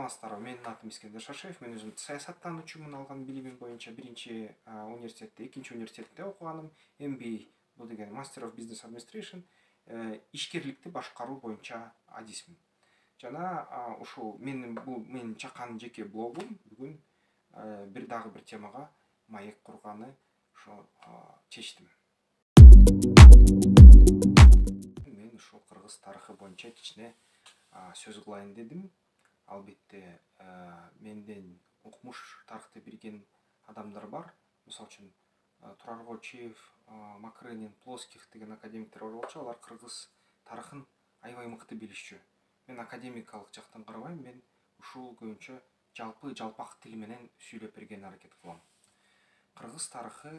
саламатсыздар менің атым искендер шаршаев мен өзім саясаттанучумын алған білімім бойынша биринчи университетте екінші университетте оқығаным mba бұл деген Мастер of Бизнес Администрейшн. ишкерликти башқару бойынша адисмін жана ушул менің бұл менің чакан жеке блогум бүгін э, бир дагы бир темага маек курганы ошо чечтим мен ушул кыргыз тарыхы боюнча кичине сөз кылайын дедим албетте э, менден укмуш тарыхты билген адамдар бар мисалы үчүн э, турар кочиев э, макрынин плоских деген академиктер бар болчу алар кыргыз тарыхын аябай мыкты билишчү мен академикалык жактан карабайм мен ушул көбүнчө жалпы жалпак тил менен сүйлөп бергенге аракет кылам кыргыз тарыхы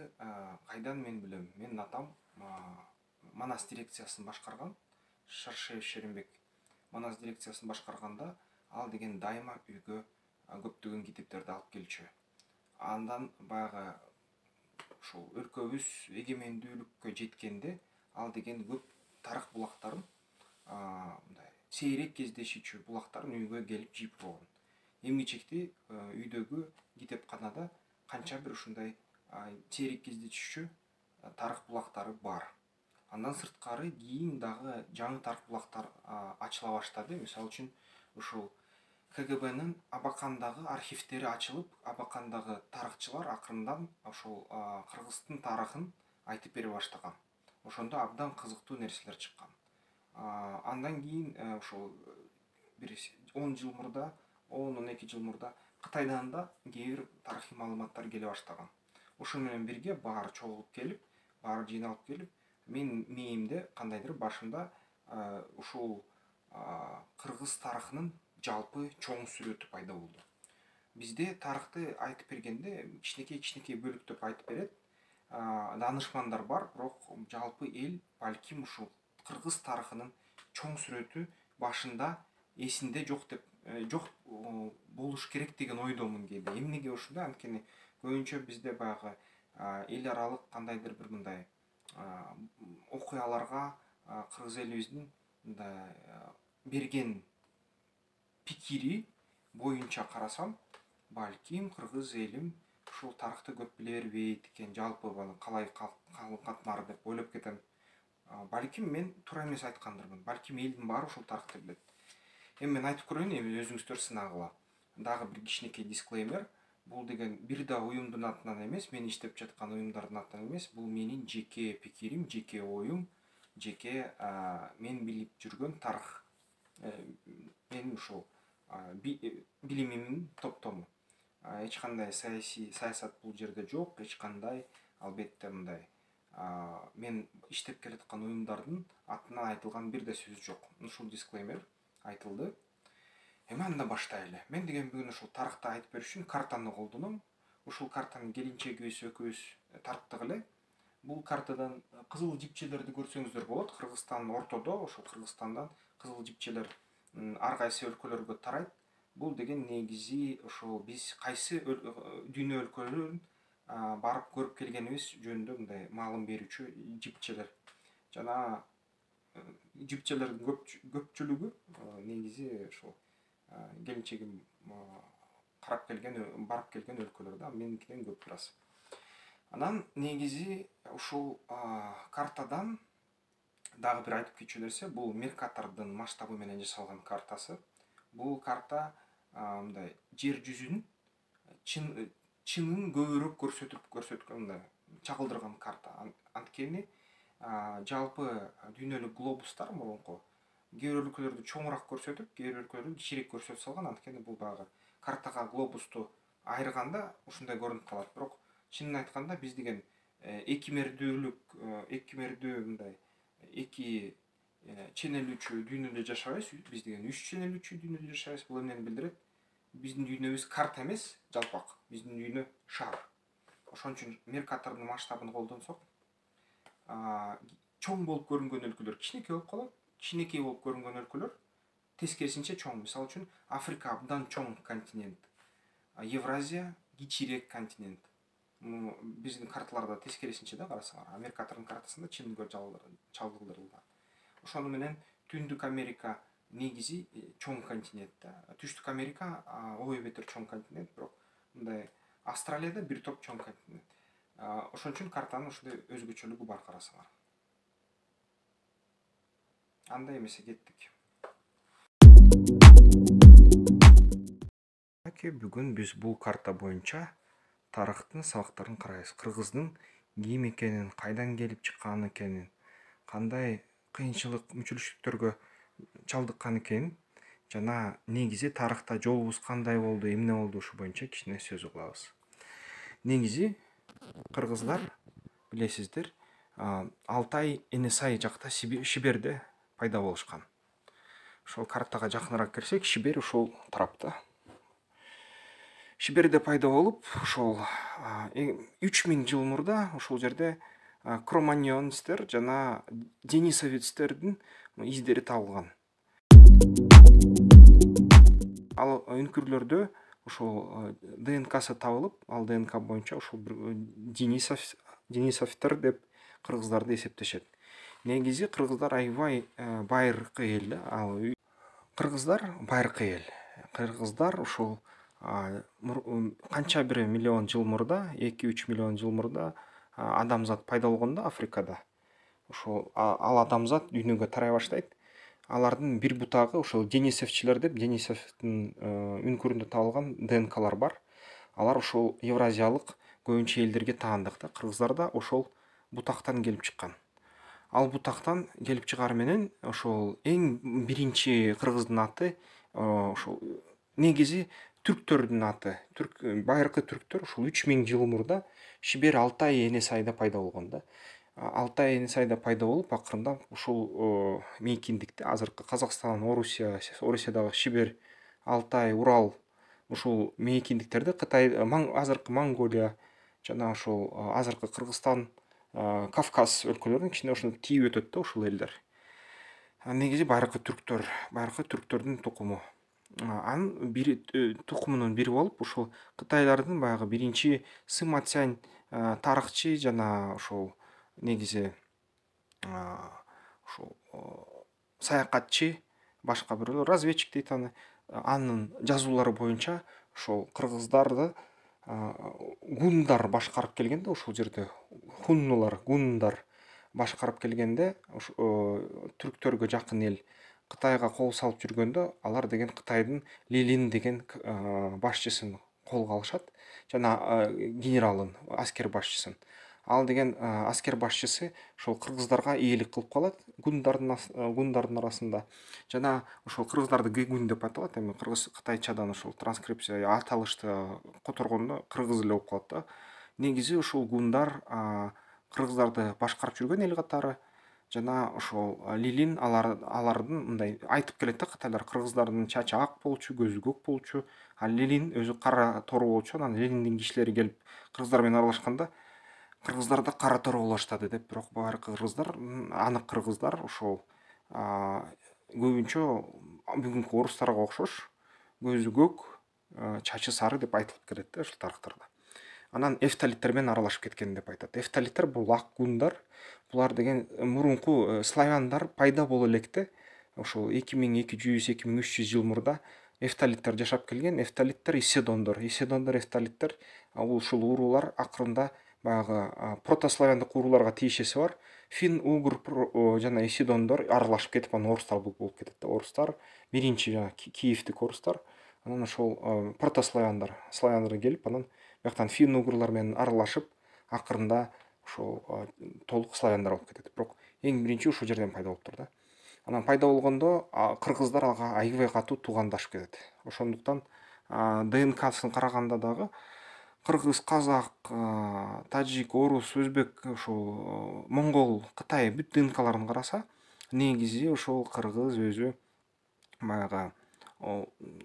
кайдан мен билем менин атам манас дирекциясын башкарган шаршеев шеримбек манас дирекциясын башкарганда ал деген дайыма үйгө көптөгөн китептерди алып келчү андан баягы ушул өлкөбүз эгемендүүлүккө жеткенде ал деген көп тарых булактарын мындай сейрек кездешүүчү булактарын үйгө келип жийип койгон эмгичекти э, үйдөгү китепканада канча бир ушундай сейрек кездешүчү э, тарых булактары бар андан сырткары кийин дагы жаңы тарых булактар ачыла баштады мисалы үчүн ушул кгбнің абакандағы архивтері ашылып абакандағы тарихчылар ақырындан ошол кыргыздын тарыхын айтып бере баштаган ошондо абдан кызыктуу нерселер чыккан андан кийин э, ошол э, бир он жыл мурда он он эки жыл мурда кытайдан да кээ бир тарыхый маалыматтар келе баштаган ошо менен бирге баары чогулуп келип баары жыйналып келип менин мээмде кандайдыр башымда э, ушул кыргыз тарыхынын жалпы чоң сүрөтү пайда болду бизде тарыхты айтып бергенде кичинекей кичинекей бөлүктөп айтып берет даанышмандар бар бирок жалпы эл балким ушул кыргыз тарыхынын чоң сүрөтү башында эсинде жок деп э, жок э, болуш керек деген ойдомун кээде эмнеге ушундай анткени көбүнчө бизде баягы эл аралык кандайдыр бир мындай окуяларга кыргыз элибиздин мындай э, берген пикири бойынша қарасам балким қырғыз елім ушул тарыхты көп биле бербейт экен жалпы баы калай калым катмары деп ойлоп кетем балким мен туура эмес айткандырмын балким элдин баары ушул тарыхты билет эми мен айтып көрөйүн эми өзүңүздөр сынагыла дагы бир кичинекей дисклеймер бул деген бир да уюмдун атынан эмес мен иштеп жаткан уюмдардын атынан эмес бул менин жеке пикирим жеке оюм жеке мен билип жүргөн тарых э, мен ушул э, билимимдин топтому эч кандай саясий саясат бул жерде жок эч кандай албетте мындай мен иштеп келаткан уюмдардын атынан айтылган бир да сөз жок ушул дисклеймер айтылды эми анда баштайлы мен деген бүгүн ушул тарыхты айтып бериш үчүн картаны колдоном ушул картаны келинчегибиз экөөбүз тарттык эле бул картадан э, кызыл жипчелерди көрсөңүздөр болот кыргызстан ортодо ошол кыргызстандан кызыл жипчелер әрқайсы өлкөлөргө тарайт бул деген негизи ошол биз кайсы э, дүйнө өлкөлөрүн барып көрүп келгенибиз жөнүндө мындай маалым берүүчү жипчелер жана жипчелердин э, көпчүлүгү э, негизи ошол келинчегим карап келген барып келген өлкөлөр да меникинен көп бираз анан негизи ушул картадан дағы бір айтып кетші нәрсе бұл меркатордың масштабыменен жасалған картасы бұл карта мындай жер жүзін чын, чынын көбірек көрсетіп көрсеткен мындай карта анткени жалпы дүйнөлүк глобустар мурунку кээ бир өлкөлөрдү чоңураак көрсөтүп кээ бир өлкөлөрдү кичирээк көрсөтүп салган анткени бул баягы картага глобусту айырганда ушундай көрүнүп калат бирок чынын айтканда биз деген э, эки мердүүлүк э, мындай эки ченелүүчү дүйнөдө жашабайбыз биз деген үч ченелүүчү дүйнөдө жашайбыз бул эмнени билдирет биздин дүйнөбүз карта эмес жалпак биздин дүйнө шар ошон үчүн меркатордун масштабын колдонсок чоң болуп көрүнгөн өлкөлөр кичинекей болуп калат кичинекей болуп көрүнгөн өлкөлөр тескерисинче чоң мисалы үчүн африка абдан чоң континент евразия кичирээк континент біздің карталарда тескерисинче да карасаңар америка картасында чыныгы чагылдырылган ошону менен түндүк америка негизи э, чоң континент да түштүк америка ой бетер чоң континент бирок мындай австралияда бир топ чоң континент ошон үчүн картанын ушундай өзгөчөлүгү бар карасаңар андай эмесе кеттик бүгүн биз бул карта боюнча тарихтың сабақтарын қарайыз. қырғыздың кім екенін қайдан келіп шыққан екенін қандай қиыншылық мүмкіншіліктерге шалдыққан екенін жана негізі тарихта жолубуз қандай болды эмне болду ушу боюнча кичине сөз кылабыз негизи кыргыздар билесиздер алтай энесай жакта шиберде пайда болушкан ошол картага жакыныраак кирсек шибер ушул тарапта шиберде пайда болуп ошол үч миң жыл мурда ошол жерде кроманьонстер жана денисовецтердин издери табылган ал э, үңкүрлөрдө ошол э, днксы табылып ал днк боюнча ушул э, денисов денисовтер деп кыргыздарды эсептешет негизи кыргыздар аябай байыркы эл да ал кыргыздар байыркы эл кыргыздар ушул қанша бір миллион жыл мұрда эки үч миллион жыл мурда адамзат пайда болғанда африкада ошол ал адамзат дүйнөгө тарай баштайт алардын бир бутагы ошол денисовчилер деп денисовдун э, үңкүрүндө табылган днклар бар алар ошол евразиялык көбүнчө элдерге таандык да кыргыздар да ошол бутактан келип чыккан ал бутактан келип чыгары менен ошол эң биринчи кыргыздын аты э, ошол негизи түріктердің аты түрк байырқы түріктер ушул үч миң жыл мурда шибер алтай энес сайда пайда болгон да алтай энес сайда пайда болуп акырындап ушул мейкиндикти азыркы казакстан орусия орусиядагы шибер алтай урал ушул мейкиндиктерди кытай азыркы монголия жана ошол азыркы кыргызстан кавказ өлкөлөрүнүн ичинде ошентип тийип өтөт да ушул элдер негизи байыркы түрктөр байыркы түрктөрдүн тукуму анын бир э, тукумунун бири болуп ушул кытайлардын баягы биринчи сыма цянь тарыхчы жана ошол негизи ушул саякатчы башка бирөөлөр разведчик дейт аны анын жазуулары боюнча ошол кыргыздарды гундар башкарып келген да ушул жерде хуннулар гундар башкарып келгендеош түрктөргө жакын эл кытайга кол салып жүргөндө алар деген кытайдын лилин деген башчысын колго алышат жана генералын аскер башчысын ал деген аскер башчысы ошол кыргыздарга ээлик кылып калат гундардын гундардын арасында жана ошол кыргыздарды ггун деп аталат эми кыргыз кытайчадан ошол транскрипция аталышты которгондо кыргыз эле болуп калат да негизи ушул гундар кыргыздарды башкарып жүргөн эл катары жана ошол лилин алар алардын мындай айтып келет да кытайлар кыргыздардын чачы ак болчу көзү көк болчу а лилин өзү кара тору болчу анан лилиндин кишилери келип кыргыздар менен аралашканда кыргыздар да кара тору боло баштады деп бирок баары кыргыздар анык кыргыздар ошол көбүнчө бүгүнкү орустарга окшош көзү көк чачы сары деп айтылып келет да ушул тарыхтарда анан эфталиттермен аралашып кеткен деп айтат эфталиттер бул ак гундар булар деген э, мурунку э, славяндар пайда боло электе ошол эки миң эки жүз эки миң үч жүз жыл мурда эфталиттер жашап келген эфталиттер иседондор иседондор эфталиттер бул ушул уруулар акырында баягы протославяндык урууларга тиешеси бар фин угур жана исидондор аралашып кетип анан орустар болуп кетет да орустар биринчи жана киевдик орустар анан ошол э, протославяндар славяндар келип анан жақтан фин угрлармен аралашып ақырында ошол толук славяндар болуп кетет бирок эң биринчи ушул жерден пайда болуп да анан пайда болгондо кыргыздар ага аябай катуу туугандашып кетет ошондуктан днксын караганда дагы кыргыз казак тажик орус өзбек ошол монгол кытай бүт днкларын караса негизи ошол кыргыз өзү баягы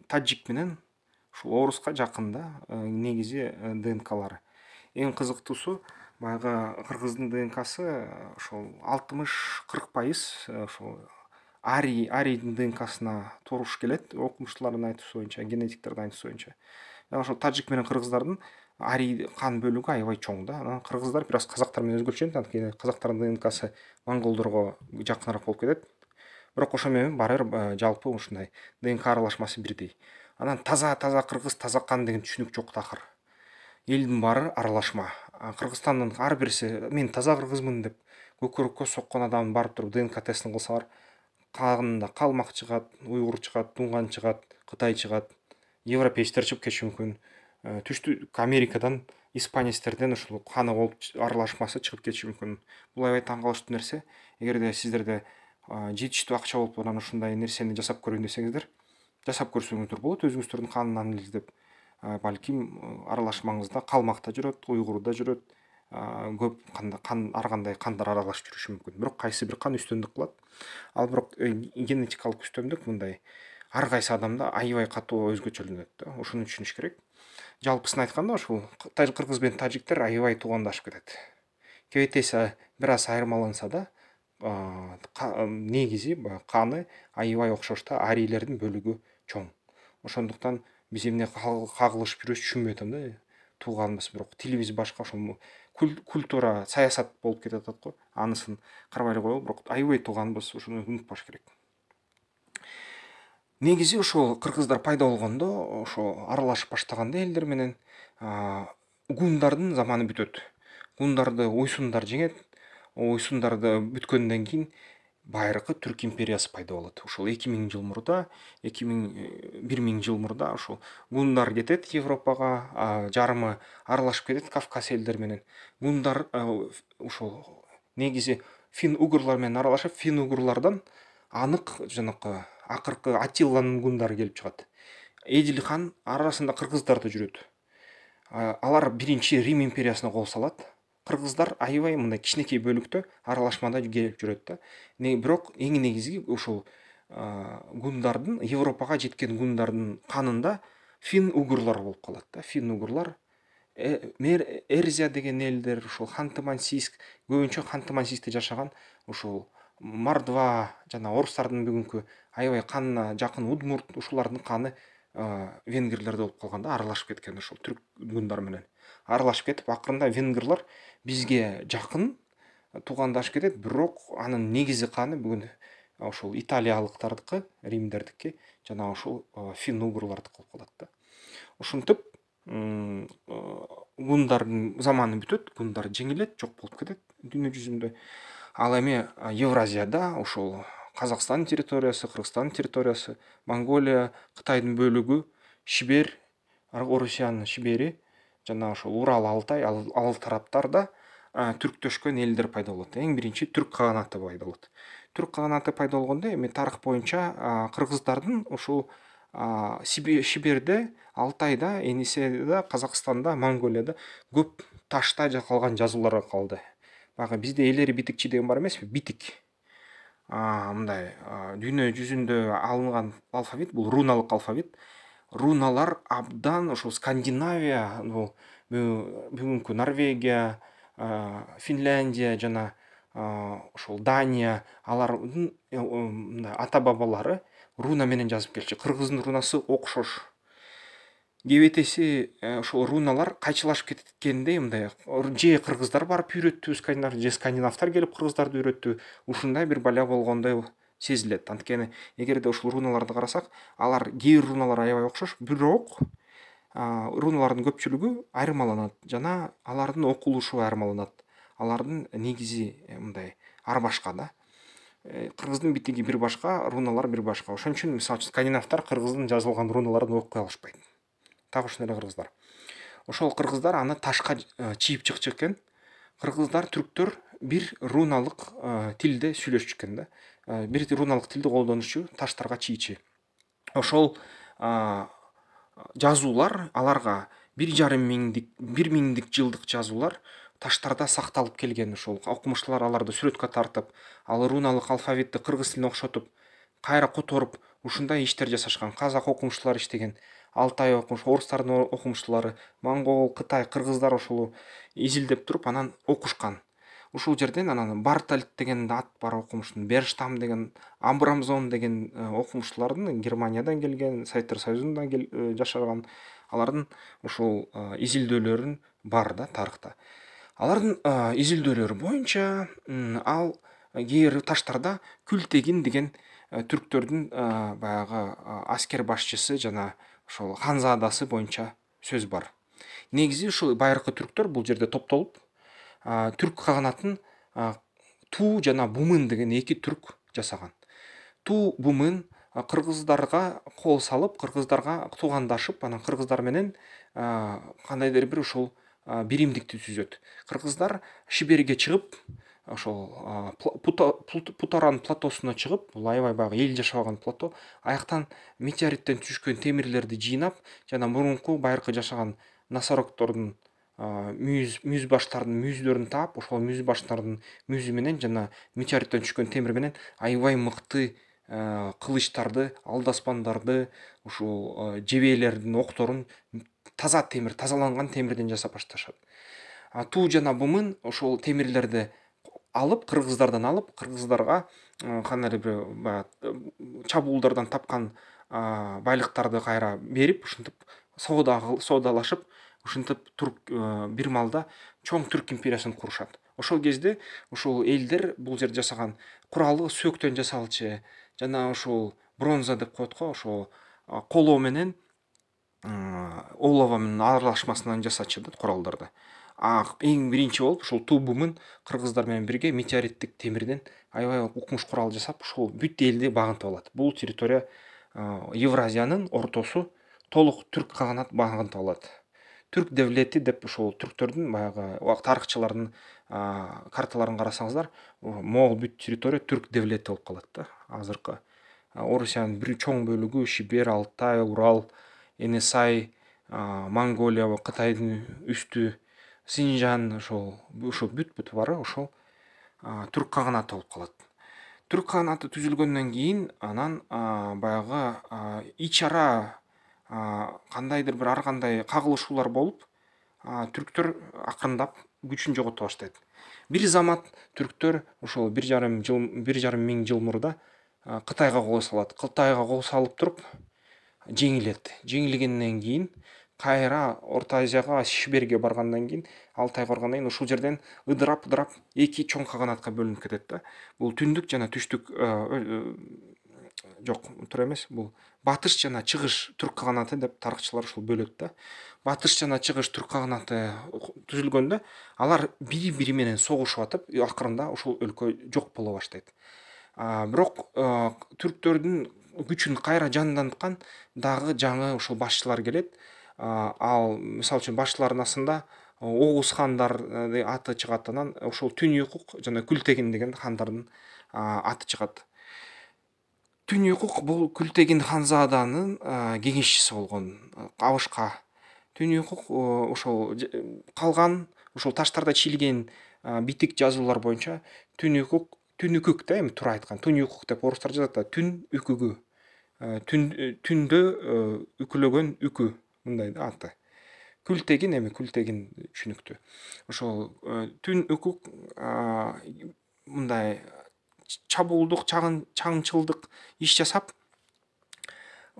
таджик менен Орысқа орусқа жақын да э, негизи э, ең эң кызыктуусу баягы кыргыздын днксы ошол э, алтымыш кырк пайыз ошол арий арийдин днксына туруш келет окумуштуулардын айтуусу боюнча генетиктердин айтуусу боюнча ошол таджик менен кыргыздардын арий кан бөлүгү аябай чоң да анан кыргыздар бир аз казактар менен өзгөчөлөнөт анткени казактардын днксы монголдорго жакыныраак болуп кетет бирок ошо менен баары бир жалпы ушундай днк аралашмасы бирдей анан таза таза кыргыз таза кан деген түшүнүк жок такыр элдин баары аралашма кыргызстандын ар бирси мен таза кыргызмын деп көкүрөккө соккон адам барып туруп днк тестин кылсаңар кагында калмак чыгат уйгур чыгат дунган чыгат кытай чыгат европеецтер чыгып кетиши мүмкүн э, түштүк америкадан испанецтерден ушул каны болуп аралашмасы чыгып кетиши мүмкүн бул аябай таң калыштуу нерсе эгерде сиздерде жетиштүү акча болуп анан ушундай нерсени жасап көрөйүн десеңиздер жасап көрсеңіздер болады өзіңіздердің канын анализдеп ә, бәлким аралашмаңызда қалмақта жүреді ұйғырда жүреді ә, көп кан ар кандай кандар аралаш жүрүшү мүмкүн бирок кайсы бир кан үстөмдүк кылат ал бирок генетикалык үстөмдүк мындай ар кайсы адамда аябай катуу өзгөчөлөнөт да ошону түшүнүш керек жалпысын айтканда ушул кыргыз менен тажиктер аябай туугандашып кетет кебетеси бир аз айырмаланса да негизи каны аябай окшош да арийлердин бөлүгү чоң ошондуктан биз эмне кагылышып жүрөбүз түшүнбөй атам да тууганбыз бирок тилибиз башка ошол культура саясат болуп кетип атат го анысын карабай эле коелу бирок аябай тууганбыз ошону унутпаш керек негизи ошол кыргыздар пайда болгондо ошо аралашып баштаганда элдер менен гундардын заманы бүтөт гундарды ойсундар жеңет ойсундарды бүткөндөн кийин байыркы түрк империясы пайда болот ошол эки миң жыл мурда эки миң э, бир миң жыл мурда ошол гундар кетет европага жарымы аралашып кетет кавказ элдери менен гундар э, ушул негизи фин угурлар менен аралашып фин угурлардан анык жанакы акыркы атилланын гундары келип чыгат эдил хан арасында кыргыздар да жүрөт алар биринчи рим империясына кол салат қырғыздар аябай мындай кішінекей бөлікті аралашмада келіп жүреді да бирок эң негизги ошол гундардын европага жеткен гундардын канында фин угурлар болуп калат да фин угурлар э, эрзия деген элдер ушул ханты мансийск көбүнчө ханты мансийскте жашаган ушул мардва жана орустардын бүгүнкү аябай канына жакын удмурт ушулардын каны венгрлерде болуп калган да аралашып кеткен ушул түрк гундар менен аралашып кетип акырында венгрлар Бізге жақын э, туғандаш кетет бирок анын негізі қаны бүгін э, ошол италиялыктардыкы римдердики жана ошол э, фин угурлардыкы болуп калат да ушинтип гундардын заманы бүтөт гундар жеңилет жок болуп кетет дүйнө жүзүндө ал эми евразияда ошол казакстан территориясы кыргызстан территориясы монголия кытайдын бөлүгү шибер орусиянын шибери жана ошол урал алтай ал тараптарда ә, түрктөшкөн элдер пайда болот эң биринчи түрк каганаты пайда болот түрк каганаты пайда болгондо эми тарых боюнча кыргыздардын ушул сибирде алтайда енисейда казакстанда монголияда көп ташта калган жазуулар калды баягы бизде элери битикчи деген бар эмеспи битик мындай дүйнө жүзүндө алынган алфавит бул руналык алфавит руналар абдан ошол скандинавия бул бүгүнкү норвегия финляндия жана ошол дания алардын э, мындай ата бабалары руна менен жазып келчү кыргыздын рунасы окшош кебетеси э, ошол руналар кайчылашып кеткенде мындай же кыргыздар барып үйрөттү ск же скандинавтар келип кыргыздарды үйрөттү ушундай бир баля болгондой сезилет анткени эгерде ушул руналарды карасак алар кээ бир руналар аябай окшош бирок руналардын көпчүлүгү айырмаланат жана алардын окулушу айырмаланат алардын негизи э, мындай ар башка да э, кыргыздын битиги бир башка руналар бир башка ошон үчүн мисалы үчүн скандинавтар кыргыздын жазылган руналарын окуй алышпайт так ушундой эле кыргыздар ошол кыргыздар аны ташка э, чийип чыкчу экен кыргыздар түрктөр бир руналык тилде сүйлөшчү экен да бир руналык тилди колдонушчу таштарга чийчи ошол жазулар аларға бір жарым миңдик бир миңдик жылдык жазуулар таштарда сакталып келген ошол окумуштуулар аларды сүрөткө тартып ал руналык алфавитти кыргыз тилине окшотуп кайра которуп ушундай иштер жасашкан казак окумуштуулар иштеген алтай окумуш орустардын окумуштуулары монгол кытай кыргыздар ошолу изилдеп туруп анан окушкан ушул жерден анан бартальт деген ат бар окумуштун берштам деген амбрамзон деген э, окумуштуулардын германиядан келген советтер союзунда э, жашаган алардын ушул э, изилдөөлөрүн бар да тарыхта алардын изилдөөлөрү боюнча ал кээ таштарда күлтегин деген түрктөрдүн баягы аскер башчысы жана ошол ханзадасы боюнча сөз бар негизи ушул байыркы түрктөр бул жерде топтолуп түрк каганатын туу жана бумын деген эки түрк жасаган туу бумын кыргыздарга кол салып кыргыздарга туугандашып анан кыргыздар менен кандайдыр бир ушул биримдикти түзөт кыргыздар шиберге чыгып ошол путаран платосуна чыгып бул аябай баягы эл жашабаган плато аяктан метеориттен түшкөн темирлерди жыйнап жана мурунку байыркы жашаган носорогтордун мүйүз мүйүз баштардын мүйүздөрүн таап ошол мүйүз баштардын мүйүзү менен жана метеориттен түшкөн темир менен аябай мыкты кылычтарды алдаспандарды ушул жебелердин окторун таза темир тазаланган темирден жасап башташат туу жана бымын ошол темирлерди алып кыргыздардан алып кыргыздарга кандай эле бир баягы чабуулдардан тапкан байлыктарды кайра берип ушинтип соода соодалашып ушинтип турк э, бир маалда чоң түрк империясын курушат ошол кезде ошол элдер бул жерде жасаган куралы сөөктөн жасалчу жана ошол бронза деп коет го ошол коло менен э, олово менен аралашмасынан жасачу да куралдарды а эң биринчи болуп ушул тубумун кыргыздар менен бирге метеориттик темирден аябай укмуш курал жасап ушул бүт элди багынтып алат бул территория э, евразиянын ортосу толук түрк каганат багынтып алат түрк девлети деп ушул түрктөрдүн баягы тарыхчылардын карталарын карасаңыздар могул бүт территория түрк девлети болуп калат да азыркы орусиянын бир чоң бөлүгү шибер алтай урал энесай монголия кытайдын үстү синжан ошол ушул бүт бүт баары ошол түрк каганаты болуп калат түрк каганаты түзүлгөндөн кийин анан баягы ич ара кандайдыр бир ар кандай кагылышуулар болуп түрктөр акырындап күчүн жогото баштайт бир замат түрктөр ошол бир жарым жыл бир жарым миң жыл мурда кытайга кол салат кытайга кол салып туруп жеңилет жеңилгенден кийин кайра орто азияга шиберге баргандан кийин алтай баргандан кийин ушул жерден ыдырап ыдырап эки чоң каганатка бөлүнүп кетет да бул түндүк жана түштүк жок туура эмес бул батыш жана чыгыш түрк каганаты деп тарыхчылар ушул бөлөт да батыш жана чыгыш түрк каганаты түзүлгөндө алар бири бири менен согушуп атып акырында ушул өлкө жок боло баштайт бирок түрктөрдүн күчүн кайра жанданткан дагы жаңы ушул башчылар келет ал мисалы үчүн башчылардын астында огуз хандары аты чыгат анан ушул түн уйкук жана күлтегин деген хандардын аты чыгат төнеқұқ бұл күлтеген ханзаданың э, кеңесшісі болған қауышқа э, төнеқұқ э, ошол қалған ошол таштарда чийилген битик жазуулар боюнча түн түнүкүк да эми туура айткан түнүкүк деп орустар жазат да түн үкүгү түндө үкүлөгөн үкү мындай да аты күлтегин эми күлтегин түшүнүктүү ошол түн үкүк мындай чабуулдук чагын чагынчылдык иш жасап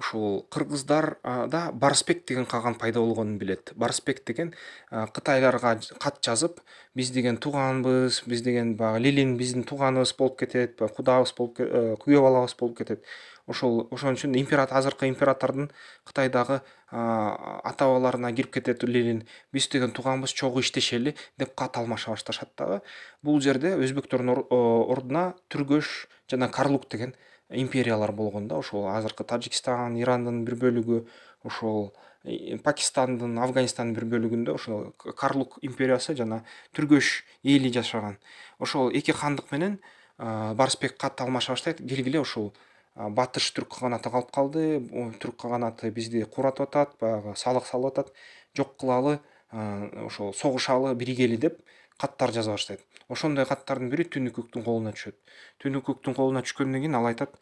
ушул кыргыздарда барысбек деген каган пайда болгонун билет барысбек деген кытайларга кат жазып биз деген тууганбыз биз деген баягы лилин биздин тууганыбыз болуп кетет баягы кудабыз болуп күйөө э, балабыз болуп кетет ошол ошон үчүн император азыркы императордун кытайдагы ата бабаларына кирип кетет ленин биз деген тууганбыз чогуу иштешели деп кат алмаша башташат дагы бул жерде өзбектөрдүн ордуна түргөш жана карлук деген империялар болгон да ошол азыркы таджикистан ирандын бир бөлүгү ошол э, пакистандын афганистандын бир бөлүгүндө ошол карлук империясы жана түргөш эли жашаган ошол эки хандык менен барысбек кат алмаша баштайт келгиле ошул батыш түрк каганаты калып калды түрк каганаты бизди куратып атат баягы салык салып атат жок кылалы ошол согушалы биригели деп каттар жаза баштайт ошондой каттардын бири түнүкүктүн колуна түшөт түнүкөктүн колуна түшкөндөн кийин ал айтат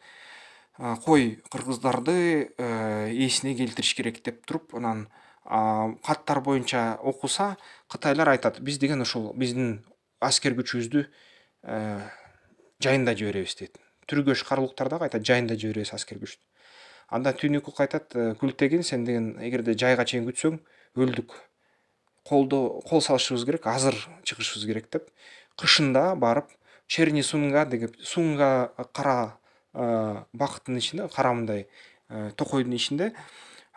кой кыргыздарды ээсине келтириш керек деп туруп анан каттар боюнча окуса кытайлар айтат биз деген ошол биздин аскер күчүбүздү э, жайында жиберебиз дейт түргөш карлуктар дагы кайта жайында жиберебиз аскер күчтү анда түйнүк айтат күлтегин э, сен деген эгерде жайга чейин күтсөң өлдүк колдо кол салышыбыз керек азыр чыгышыбыз керек деп кышында барып черни сунга деген сунга кара э, бактын ичинде кара мындай э, токойдун ичинде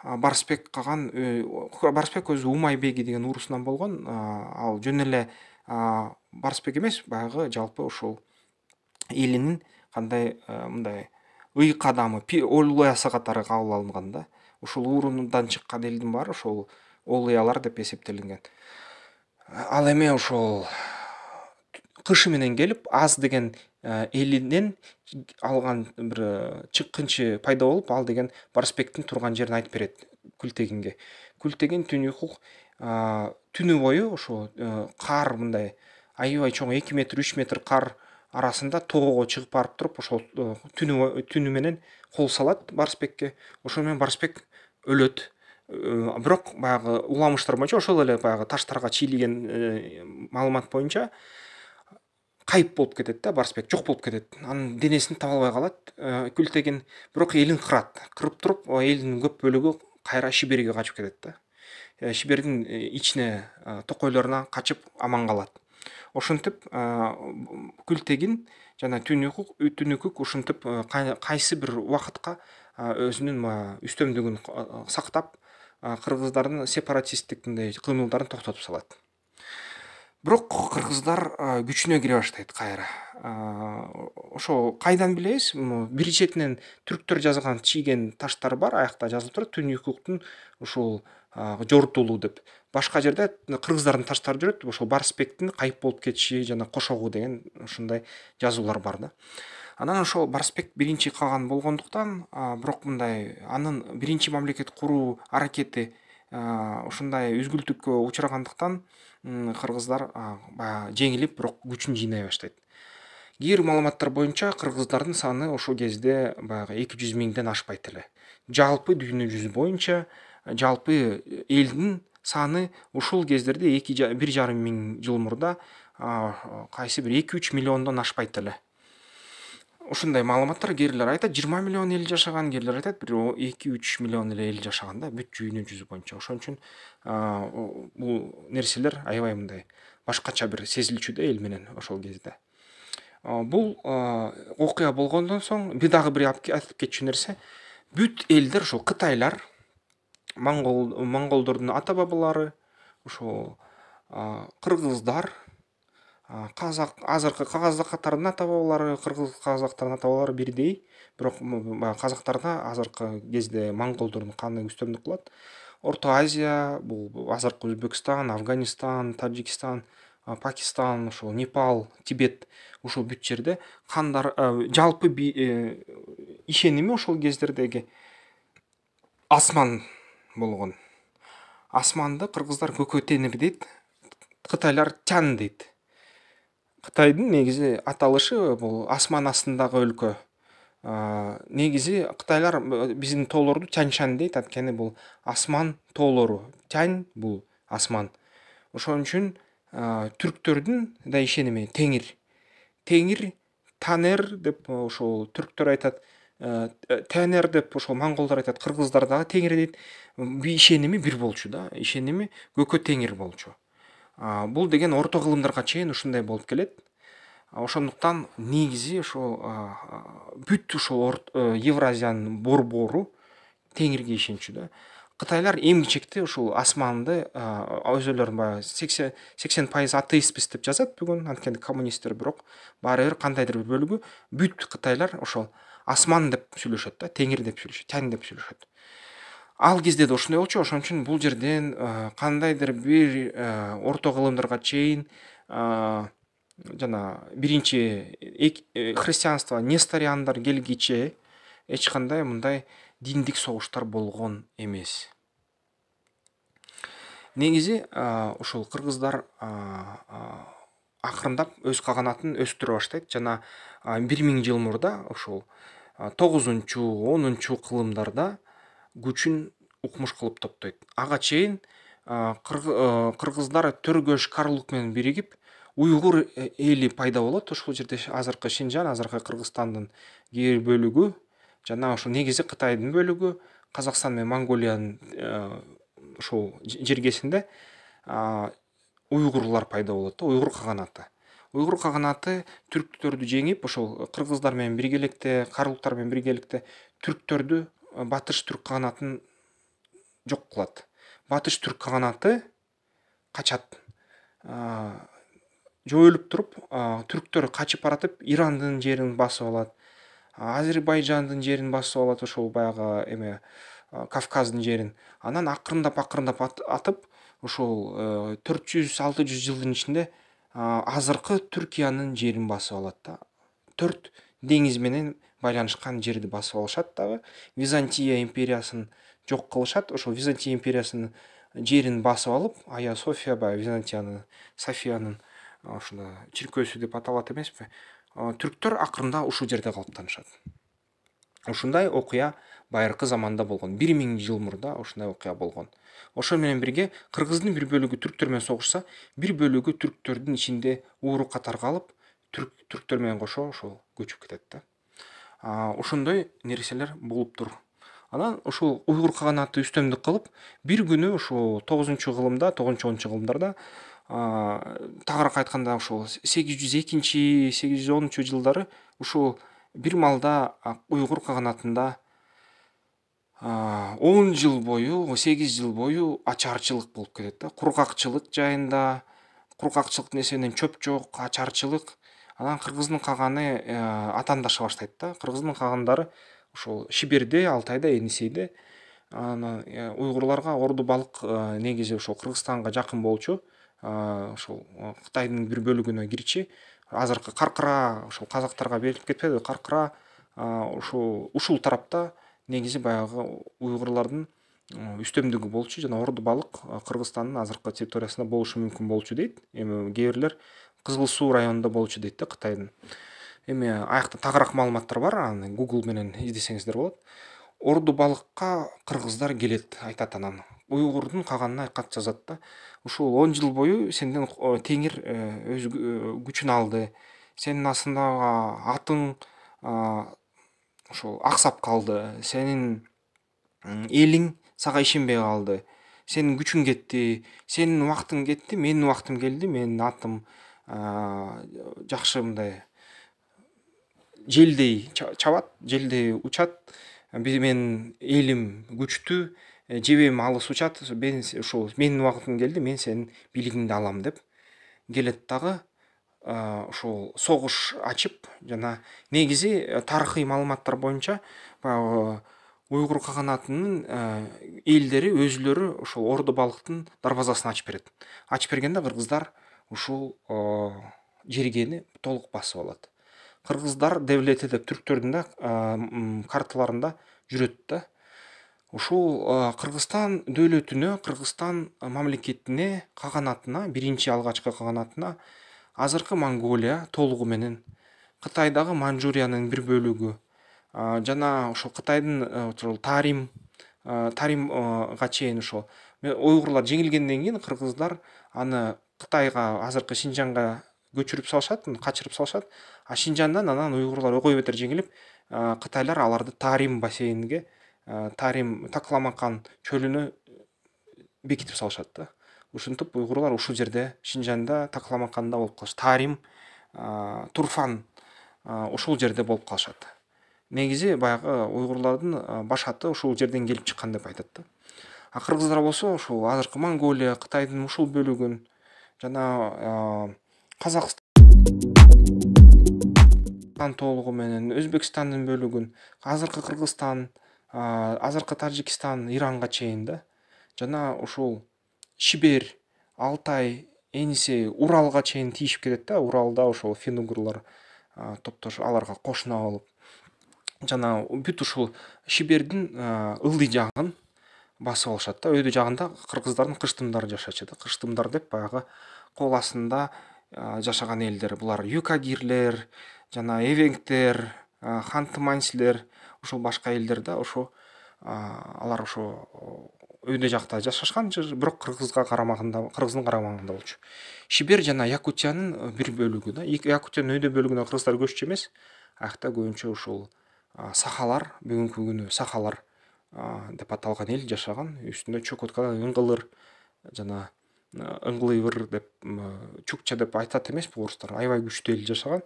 барысбек калган барысбек өзү умай беги деген уурусунан болгон ал жөн эле барысбек эмес баягы жалпы ошол элинин кандай мындай ый қадамы олуй қатары кабыл алынган да ушул уурундан чыккан элдин баары ошол олуялар деп эсептелинген ал эми ошол кышы менен келип аз деген э, элинен алган бир э, чыккынчы пайда болуп ал деген барсбектин турган жерин айтып берет күлтегинге күлтегин түнүкук э, түнү бою ошо кар мындай аябай чоң эки метр үч метр кар арасында тоого чыгып барып туруп ошол э, түнү түнү менен кол салат барысбекке ошон менен барысбек өлөт э, бирок баягы уламыштар боюнча ошол эле баягы таштарга чийилген э, маалымат боюнча кайып болуп кетет да барысбек жок болуп кетет анын денесин таба албай калат күлтегин бирок элин кырат кырып туруп элдин көп бөлүгү кайра шиберге качып кетет да шибердин ичине токойлоруна качып аман калат ошентип күл тегин жана түнүкук ушинтип кайсы бир убакытка өзүнүн баяы үстөмдүгүн сактап кыргыздардын сепаратисттик мындай кыймылдарын токтотуп салат бирок кыргыздар күчүнө кире баштайт кайра ошо кайдан билебиз бир четинен түрктөр жазган чийген таштар бар аякта жазылып турат түнүкуктун ушул жортуулу деп башка жерде кыргыздардын таштары жүрөт ошол барысбектин кайып болуп кетиши жана кошогу деген ушундай жазуулар бар да анан ошол барысбек биринчи калган болгондуктан бирок мындай анын биринчи мамлекет куруу аракети ушундай үзгүлтүккө учурагандыктан кыргыздар баягы жеңилип бирок күчүн жыйнай баштайт кээ бир маалыматтар боюнча кыргыздардын саны ошол кезде баягы эки жүз миңден ашпайт эле жалпы дүйнө жүзү боюнча жалпы элдин саны ушул кездерде эки бир жарым миң жыл мурда кайсы бир эки үч миллиондон ашпайт эле ушундай маалыматтар бирлер айтат жыйырма миллион эл жашаган бирлер айтат бир эки үч миллион эле эл жашаган да бүт дүйнө жүзү боюнча ошон үчүн бул нерселер аябай мындай башкача бир сезилчү да эл менен ошол кезде бул окуя болгондон соң бир дагы бир айтып кетчү нерсе бүт элдер ушул кытайлар моңғол моңғолдардың ата бабалары ошол қырғыздар қазақ азыркы қазақтардын ата бабалары кыргыз казактардын ата бабалары бирдей бирок казактарда азыркы кезде моңголдордун каны үстөмдүк кылат орто азия бул азыркы өзбекстан афганистан таджикстан пакистан ошол непал тибет ушул бүт жерде кандар жалпы э, ишеними ошол кездердеги асман болгон асманды қырғыздар көкөтенир дейді қытайлар тян дейді қытайдың негізі аталышы бұл асман астындағы өлкө негізі қытайлар біздің тоолорду тянь шань дейді анткени бұл асман тоолору тянь бұл асман ошон үчүн түрктөрдүн да ишеними теңир теңир танер деп ошол түрктөр айтат Э, э, тәнер деп ошол монголдор айтат кыргыздар дагы теңир дейт ишеними бир болчу да ишеними көкө теңир болчу бул деген орто кылымдарга чейин ушундай болуп келет ошондуктан негизи ошо бүт ушул э, евразиянын борбору теңирге ишенчү да кытайлар эмгичекти ушул асманды өзүлөрүн баягы сексен сексен пайыз атеистпиз деп жазат бүгүн анткени коммунисттер бирок баары бир кандайдыр бир бөлүгү бүт кытайлар ошол асман деп сүйлөшөт да теңир деп сүйлөшөт тянь деп сүйлөшөт ал кезде да ошондой болчу ошон үчүн бул жерден э, кандайдыр бир э, орто кылымдарга чейин э, жана биринчи христианство нестариандар келгиче эч кандай мындай диндик согуштар болгон эмес негизи ушул кыргыздар акырындап өз каганатын өстүрө баштайт жана бир миң жыл мурда ушул тогузунчу онунчу кылымдарда күчүн укмуш кылып топтойт ага чейин кыргыздар төргөш карлук менен биригип уйгур э, эли пайда болот ошол жерде азыркы шинжан азыркы кыргызстандын кээ бир бөлүгү жана ошо негизи кытайдын бөлүгү казакстан менен монголиянын э, ошол жергесинде уйгурлар пайда болот да уйгур каганаты уйгур каганаты түрктөрдү жеңип ошол кыргыздар менен биргеликте карлуктар менен биргеликте түрктөрдү э, батыш түрк каганатын жок кылат батыш түрк каганаты качат жоюлуп туруп түрктөр качып баратып ирандын жерин басып алат азербайжандын жерин басып алат ошол баягы эме кавказдын жерин анан акырындап акырындап атып ошол э, төрт жүз алты жүз жылдын ичинде азырқы түркияның жерін басып алады да төрт деңізменен байланышқан жерді басып алышады дағы византия империясын жоқ қылышады ошол византия империясының жерін басып алып ая софия баягы византияны софияның ушундай чиркөөсү деп аталат эмеспи түрктөр акырында ушул жерде калыптанышат ушундай окуя байыркы заманда болгон бир миң жыл мурда ушундай окуя болгон ошо менен бирге кыргыздын бир бөлүгү түрктөр менен согушса бир бөлүгү түрктөрдүн ичинде ууру катар калып түрк түрктөр менен кошо ошол көчүп кетет да ошондой нерселер болуптур анан ушул уйгур каганаты үстөмдүк кылып бир күнү ушул тогузунчу кылымда тогузунчу онунчу кылымдарда тагыраак айтканда ушул сегиз жүз экинчи сегиз жүз онунчу жылдары ушул бир малда уйгур каганатында он жыл бою он сегиз жыл бою ачарчылык болуп кетет да кургакчылык жайында кургакчылыктын эсебинен чөп жок ачарчылык анан кыргыздын каганы э, атаандаша баштайт да кыргыздын кагандары ошол шиберде алтайда энисейде анан э, уйгурларга орду балык э, негизи ошол кыргызстанга жакын болчу ошол кытайдын бир бөлүгүнө кирчи азыркы каркыра ошол казактарга берилип кетпедиби каркыра ушул ушул тарапта негізі баяғы ұйғырлардың үстемдігі болчу жана ордубалық кыргызстандын азыркы территориясында болушу мүмкүн болчу дейт эми кээ бирлер кызыл суу районунда болчу дейт да кытайдын эми аякта тагыраак маалыматтар бар аны google менен издесеңиздер болот ордубалыкка кыргыздар келет айтат анан уйгурдун каганына кат жазат да ушул он жыл бою сенден теңир өз күчүн алды сенин астыңдагы атың ошол аксап калды сенин элиң сага ишенбей калды сенин күчүң кетти сенин убактың кетти менин убактым келди менин атым жакшы мындай желдей чабат желдей учат менин элим күчтүү жебем алыс учат мен ошол менин убактым келди мен сенин бийлигиңди алам деп келет дагы ушул согуш ачып жана негизи э, тарыхый маалыматтар боюнча баягы уйгур каганатынын э, элдери өзүлөрү ошол ордо балыктын дарбазасын ачып берет ачып бергенде кыргыздар ушул жергени толук басып алат кыргыздар девлети деп түрктөрдүн да карталарында жүрөт да ушул кыргызстан дөөлөтүнө кыргызстан мамлекетине каганатына биринчи алгачкы каганатына азыркы монголия толугу менен кытайдагы манжуриянын бир бөлүгү жана ошол кытайдын э, ошол тарим э, таримга чейин ошол уйгурлар жеңилгенден кийин кыргыздар аны кытайга азыркы шинжанга көчүрүп салышат качырып салышат а шинжандан анан уйгурлар ого бетер жеңилип э, кытайлар аларды тарим бассейнге тарим такламакан чөлүнө бекитип салышат да ушинтип уйгурлар ушул жерде шинжанда такламаканда болуп калышат тарим турфан ушул жерде болуп калышат негизи баягы уйгурлардын баш аты ушул жерден келип чыккан деп айтат да а кыргыздар болсо ушул азыркы монголия кытайдын ушул бөлүгүн жана казакстан толугу менен өзбекстандын бөлүгүн азыркы кыргызстан азыркы таджикстан иранга чейин да жана ушул Шибер, алтай енисей уралға чейін тиішіп кетеді да уралда ошол фин угурлар ә, аларга кошуна болуп жана бүт ушул шибердин ылдый жагын басып алышат да өйдө жагында кыргыздардын кыштымдары жашачу да кыштымдар деп баягы кол астында жашаган элдер булар юкагирлер жана эвенгтер ханты мансилер ошол башка элдер да ошо алар ошо өйдө жакта жашашкан бирок кыргызга карамагында кыргыздын карамагында болчу шибер жана якутиянын бир бөлүгү да якутиянын өйдө бөлүгүнө кыргыздар көччү эмес аякта көбүнчө ушул сахалар бүгүнкү күнү сахалар деп аталган эл жашаган үстүндө чукоткада ыңгылыр жана ыңгылыйвыр деп чукча деп айтат эмеспи орустар аябай күчтүү эл жашаган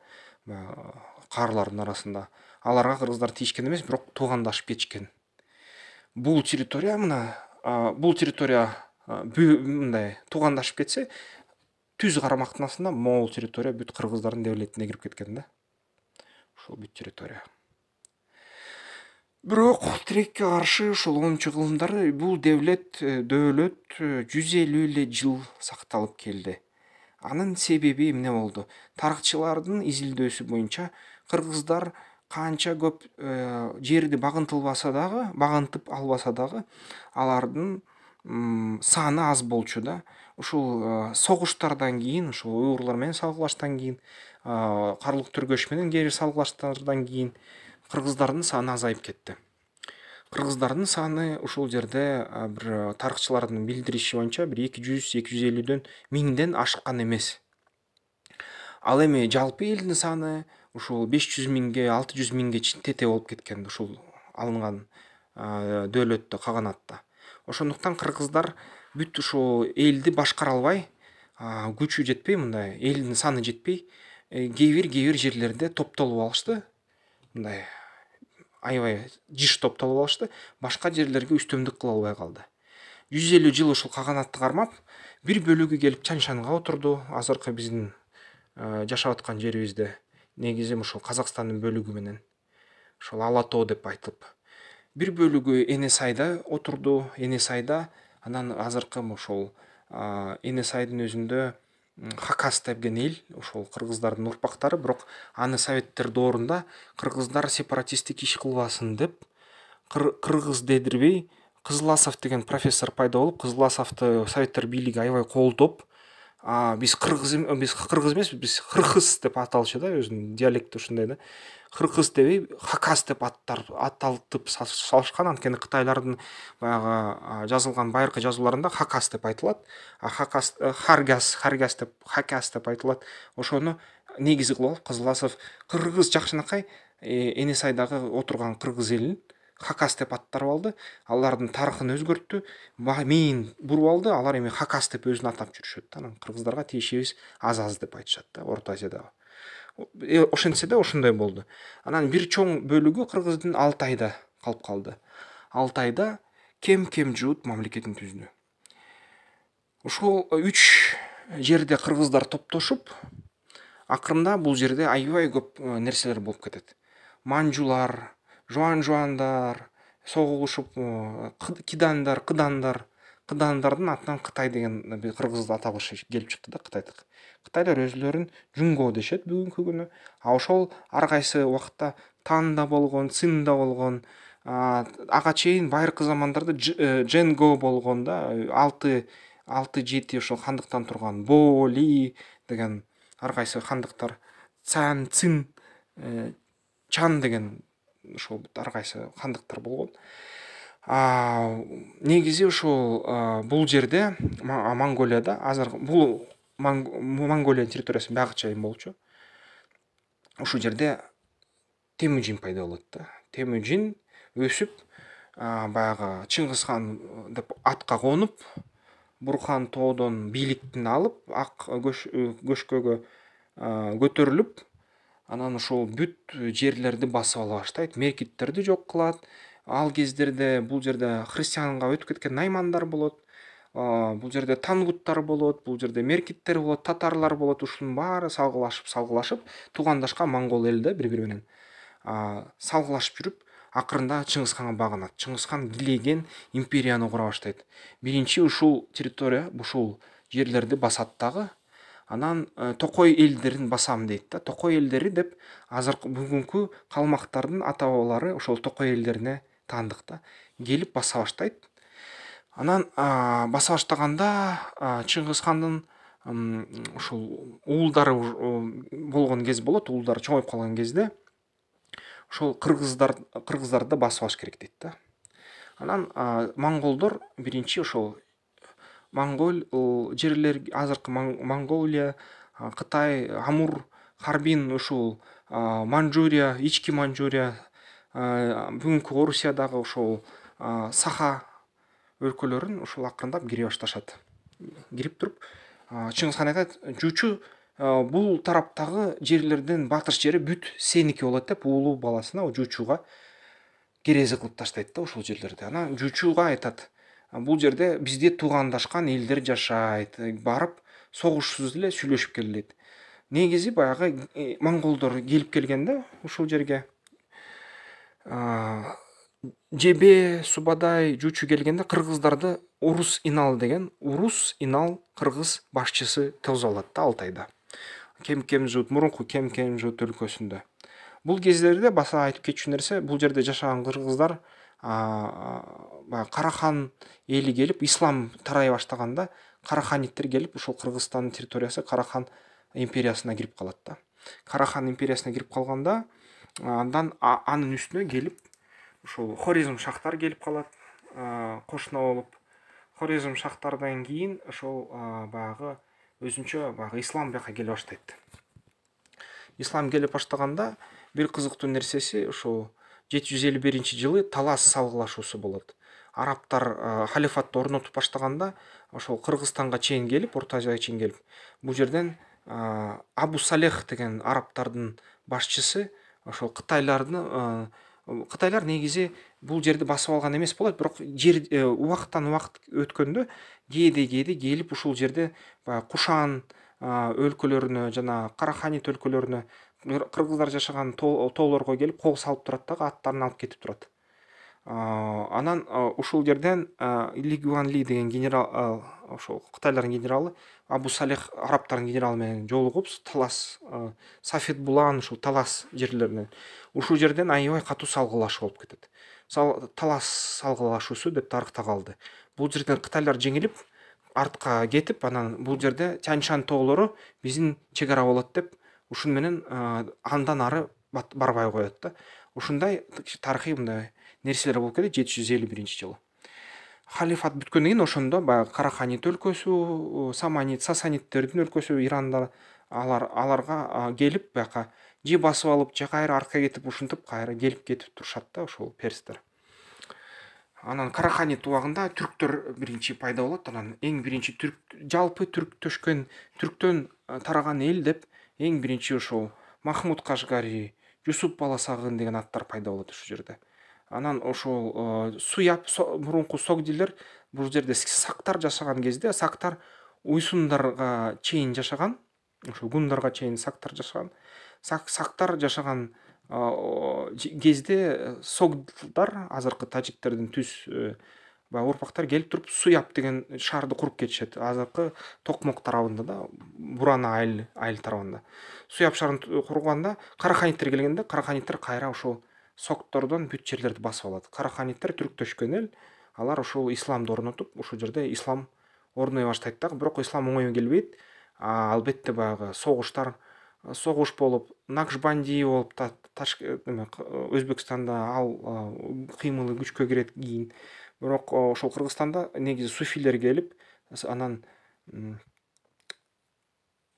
каарлардын арасында аларга кыргыздар тийишкен эмес бирок туугандашып кетишкен бул территория мына бул территория мындай туугандашып кетсе түз карамактын астында могул территория бүт кыргыздардын дөлетине кирип кеткен да ошул бүт территория бирок тилекке каршы ушул онунчу кылымдар бул дөлет э, дөөлөт э, жүз элүү эле жыл сакталып келди анын себеби эмне болду тарыхчылардын изилдөөсү боюнча кыргыздар қанша көп ә, жерді бағынтылбаса дағы бағынтып албаса дағы алардың саны аз болчу да ушул ә, э, согуштардан кийин ушул уйгурлар менен салгылаштан кийин ә, э, карулуу түргөш менен кээ бир салгылаштардан кийин кыргыздардын саны азайып кетти кыргыздардын саны ушул жерде бир тарыхчылардын билдириши боюнча бир эки жүз эки жүз элүүдөн миңден ашыккан эмес ал эми жалпы элдин саны ушул беш жүз миңге алты жүз миңге тете болуп кеткен ушул алынган дөөлөттө каганатта ошондуктан кыргыздар бүт ушул элди башкара албай күчү жетпей мындай элдин саны жетпей э, кээ бир кээ бир жерлерде топтолуп алышты мындай аябай жиш топтолуп алышты башка жерлерге үстөмдүк кыла албай калды жүз элүү жыл ушул каганатты кармап бир бөлүгү келип шанга отурду азыркы биздин э, жашап аткан жерибизде негізі ошол қазақстанның бөлігі менен ошол ала тоо деп айтылып бир бөлүгү нсайда отурду нсайда анан азыркы ошол энесайдын өзүндө хакас деген эл ошол кыргыздардын урпактары бирок аны советтер доорунда кыргыздар сепаратисттик иш кылбасын деп кыргыз дедирбей кызыласов деген профессор пайда болуп кызыласовду советтер бийлиги аябай колдоп а біз қырғыз біз қырғыз емес біз қырғыз деп аталшы да өзінің диалекті ушундай да қырғыз дебей хакас деп аттар аталтып салышкан анткени қытайлардың баяғы жазылған байыркы жазууларында хакас деп айтылады а хакас харгас харгас деп хакас деп айтылады ошоны негизи кылып алып қызыласов кыргыз жакшынакай енесайдағы отырған қырғыз элин хакас деп аттарып алды алардын тарыхын өзгөрттү мээин буруп алды алар эми хакас деп өзүн атап жүрүшөт да анан кыргыздарга тиешебиз аз аз деп айтышат да орто азиядагы ошентсе да ошондой болду анан бир чоң бөлүгү кыргыздын алтайда калып калды алтайда кем кем жууд мамлекетин түздү ошол э, үч жерде кыргыздар топтошуп акырында бул жерде аябай көп э, нерселер болуп кетет манжулар жуан жуандар соғылышып кидандар қыдандар қыдандардың атынан қытай деген қырғыз атауы келіп шықты да қытайдық. қытайлар өзлерін джунго дешеді бүгінгі күні ал ошол ар кайсы убакытта танда болгон да болгон ага чейин байыркы замандарда дженго болгон да алты алты жети ошол хандыктан турган бо ли деген ар кайсы хандыктар цан цин чан деген ошол ар кайсы хандыктар болгон негизи ушул бул жерде монголияда азыр бул монголиянын территориясы баягы чейин болчу ушул жерде темүжин пайда болот да темүжин өсүп баягы чыңгыз хан деп атка конуп бурхан тоодон бийликтин алып ак көшкөгө көтөрүлүп анан ошол бүт э, жерлерди басып ала баштайт меркиттерди жок кылат ал кездерде бул жерде христианга өтүп кеткен наймандар болот бул жерде тангуттар болот бул жерде меркиттер болот татарлар болот ушунун баары салгылашып салгылашып туугандашкан монгол эли бири бири менен салгылашып жүрүп акырында чыңгызханга багынат чыңгызхан дилеген империяны кура баштайт биринчи ушул территория ушул жерлерди басат дагы анан э, токой елдерін басам дейт да токой элдери деп азыркы бүгүнкү калмактардын ата бабалары ошол токой элдерине таандык да келип баса баштайт анан баса баштаганда чыңгыз хандын ушул уулдары болгон кез болот уулдары чоңоюп калган кезде ошол кыргыздар кыргыздарды басып алыш керек дейт да анан монголдор биринчи ошол моңғол жерлер азыркы монголия Қытай, амур харбин ушул Манжурия ички манжурия бүгүнкү орусиядагы ошол саха өлкөлөрүн ушул акырындап кире башташат кирип туруп чыңгыз хан айтат жучу бул тараптагы жерлерден батыш жери бүт сеники болот деп уулу баласына жуучуга керезе кылып таштайт да ошол жерлерди анан жуучуга айтат бұл жерде бізде туғандашқан елдер жашайды барып соғысшы эле сүйлөшүп келеді негизи баягы монголдор келип келгенде ушул жерге жебе субадай жучу келгенде кыргыздарды орус инал деген урус инал кыргыз башчысы тосуп алат да алтайда кем мурунку кем кемзут өлкөсүндө бул кездерде баса айтып кетчү нерсе бул жерде жашаган кыргыздар қарахан елі келіп ислам тарай бастағанда қараханиттер келіп ошол кыргызстандын территориясы қарахан империясына кирип қалады. да карахан империясына кирип қалғанда андан анын үстүнө келип ушул хорезм шахтар келип калат кошуна болуп хоризм шахтардан кийин ошол баягы өзүнчө баягы ислам бияка келе баштайт ислам келе баштаганда бир кызыктуу нерсеси ошол 751 жылы талас салғылашусы болады арабтар ә, халифатты орнатып баштағанда ошол Қырғызстанға чейин келіп, орто азияга чейин келип жерден ә, абу салех деген арабтардың басшысы ошол қытайларды ә, э, кытайлар негизи бул басып алған емес болады, бірақ жер уақыттан уақыт өткенде кээде кээде келіп ушул жерде баягы кушан өлкөлөрүнө жана караханит өлкөлөрүнө қырғыздар жашаған тоолорго келип кол салып турат дагы аттарын алып кетип турат анан ушул жерден ли гуан ли деген генерал ошол кытайлардын генералы абу салих арабтардын генералы менен жолугуп талас сафит булан ушул талас жерлеринен ушул жерден аябай катуу салгылашуу болуп кетет талас салгылашуусу деп тарыхта калды бул жерден кытайлар жеңилип артка кетип анан бул жерде тянь шань тоолору биздин чек ара болот деп ушуну менен андан ары барбай коет да ушундай тарыхый мындай нерселер болуп келет жети жүз элүү биринчи жылы халифат бүткөндөн кийин ошондо баягы караханит өлкөсү саманит сасаниттердин өлкөсү иранда алар аларга келип бияка же басып алып же кайра артка кетип ушинтип кайра келип кетип турушат да ошол перстер анан караханит убагында түрктөр биринчи пайда болот анан эң биринчи түрк жалпы түрк төшкөн түрктөн тараган эл деп ең бірінші ошол махмуд қашғари Юсуп бала деген аттар пайда болот ушул жерде анан ошол э, суяп мурунку согдилер бул жерде сактар жашаган кезде сактар уйсундарга чейин жашаган ошо гундарга чейин сактар жашаган сактар жашаган э, кезде э, согдар азыркы тажиктердин түз баягы урпактар келип туруп суяп деген шаарды куруп кетишет азыркы токмок тарабында да бурана айыл айыл тарабында суяп шаарын курганда караханиттер келгенде караханиттер кайра ушул соктордон бүт жерлерди басып алат караханиттер түрктөшкөн эл алар ушул исламды орнотуп ушул жерде ислам орной баштайт дагы бирок ислам оңой келбейт албетте баягы согуштар согуш болуп накшбанди болуп өзбекстанда ал кыймылы күчкө кирет кийин бирок ошол кыргызстанда негизи суфийлер келип анан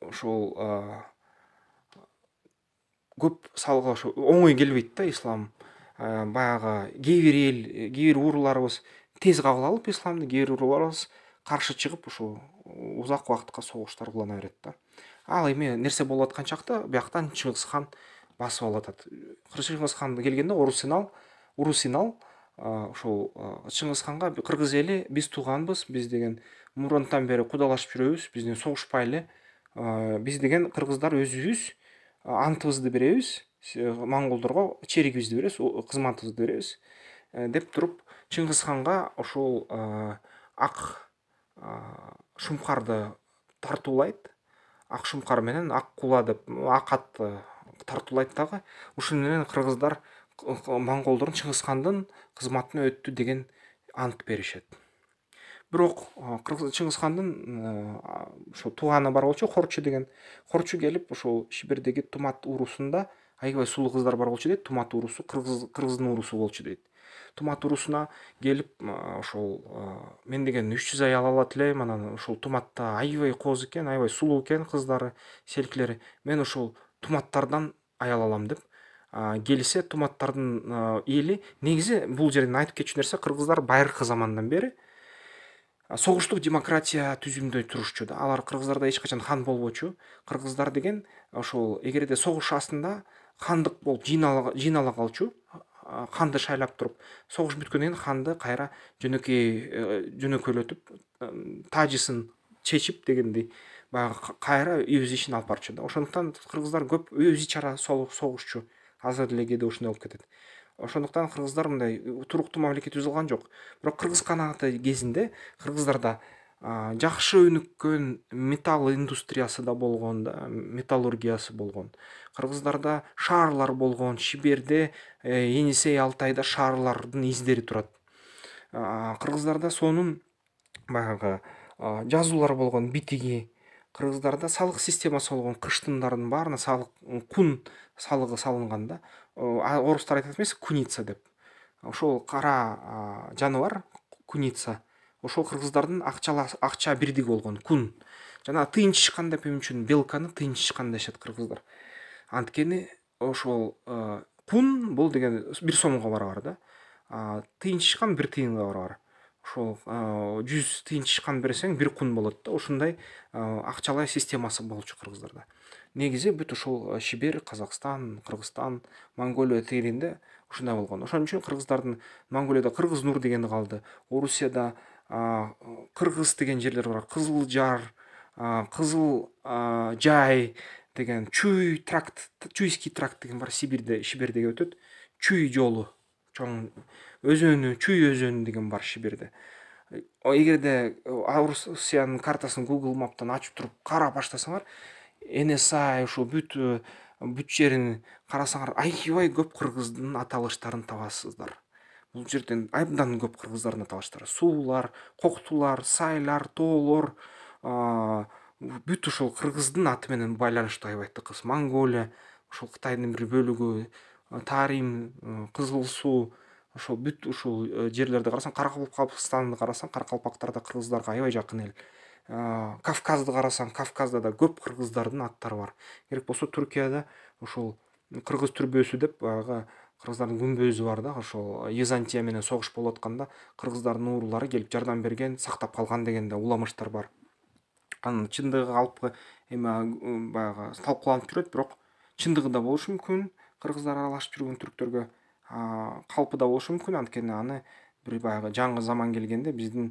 ошол көп салга ошо оңой келбейт да ислам баягы кээ бир эл кээ бир урууларыбыз тез кабыл алып исламды кээ бир урууларыбыз каршы чыгып ушул узак убакытка согуштар улана берет да ал эми нерсе болуп аткан чакта бияктан чыңгыз хан басып алып атат чыңгыз хан келгенде урусинал урусинал ошол чыңгызханга кыргыз эли биз тууганбыз биз деген мурунтан бери кудалашып жүрөбүз бизден согушпай биз деген кыргыздар өзүбүз антыбызды беребиз монголдорго черигибизди беребиз кызматыбызды беребиз деп туруп чыңгызханга ошол ак шумкарды тартуулайт ак шумкар менен ак кула деп ак атты тартуулайт дагы ушуну менен кыргыздар моңголдордун чыңгыз хандын кызматына өттү деген ант беришет бирок чыңгыз хандын э, ошол тууганы бар болчу хорчу деген хорчу келип ошол сибирдеги тумат уруусунда аябай сулуу кыздар бар болчу дейт тумат уруусу кыргыздын уруусу болчу дейт тумат уруусуна келип ошол мен деген үч жүз аял алат элем анан ушул туматта аябай кооз экен аябай сулуу экен кыздары селкилери мен ошол туматтардан аял алам деп келсе ә, елі негізі бұл жерден айтып кетчү нәрсе кыргыздар байыркы замандан бері согуштук демократия түзүмүндө турушчу да алар кыргыздарда эч качан хан болбочу кыргыздар деген ошол эгерде согуш астында хандык болуп жыйнала калчу ханды шайлап туруп согуш бүткөндөн кийин ханды кайра жөнөкөй э, жөнөкөйлөтүп э, тажысын чечип дегендей баягы кайра өз ишин алып барчу да ошондуктан кыргыздар көп өз ичара согушчу азыр де ушундай болуп кетет ошондуктан кыргыздар мындай э, туруктуу мамлекет түзүп алган жок бирок кыргыз канаты кезинде кыргыздарда жакшы өнүккөн металл индустриясы да болгон металлургиясы болгон кыргыздарда шаарлар болгон шиберде енисей э, алтайда шаарлардын издери турат кыргыздарда сонун баягы жазуулар болгон битиги қырғыздарда салық системасы болған қыштындардың барына салық құн салығы салынғанда, да орыстар айтатын емес куница деп ошол қара жануар куница ошол қырғыздардың ақчала, ақча бирдиги болгон кун жана чычкан деп эмне үчүн белканы тыйынчышкан дешет кыргыздар анткени ошол э, кун бул деген бир сомго барабар да чычкан бир тыйынга барабар ошол жүз тыйын чычкан берсең бир күн болот да ушундай акчалай системасы болчу кыргыздарда негизи бүт ушул шибир казакстан кыргызстан монголия тилинде ушундай болгон ошон үчүн кыргыздардын монголияда кыргыз нур дегени калды орусияда кыргыз деген жерлер бар кызыл жар кызыл жай деген чуй тракт чуйский тракт деген бар сибирде шибердеги өтөт чуй жолу чоң өзөнү чүй өзөнү деген бар шибирде эгерде орусиянын э, картасын google маптан ачып туруп карап баштасаңар эне сай ушул бүт э, бүт жерин карасаңар аябай көп кыргыздын аталыштарын табасыздар бул жерден абдан көп кыргыздардын аталыштары суулар коктулар сайлар тоолор бүт ушул кыргыздын аты менен байланыштуу аябай тыкыз монголия ушул кытайдын бир бөлүгү э, тарим кызыл суу ошол бүт ушул э, жерлерди карасаң каракалпстанды карасаң каракалпактар да кыргыздарга аябай жакын эл кавказды карасаң кавказда да көп кыргыздардын аттары бар керек болсо туркияда ушул кыргыз түрбөсү деп баягы кыргыздардын күмбөзү бар да ошол византия менен согуш болуп атканда кыргыздардын уурулары келип жардам берген сактап калган деген да уламыштар бар анын чындыгы кал эми э, баягы талкууланып жүрөт бирок чындыгы да болушу мүмкүн кыргыздар аралашып жүргөн түрктөргө калпы да болушу мүмкүн анткени аны бир баягы жаңы заман келгенде биздин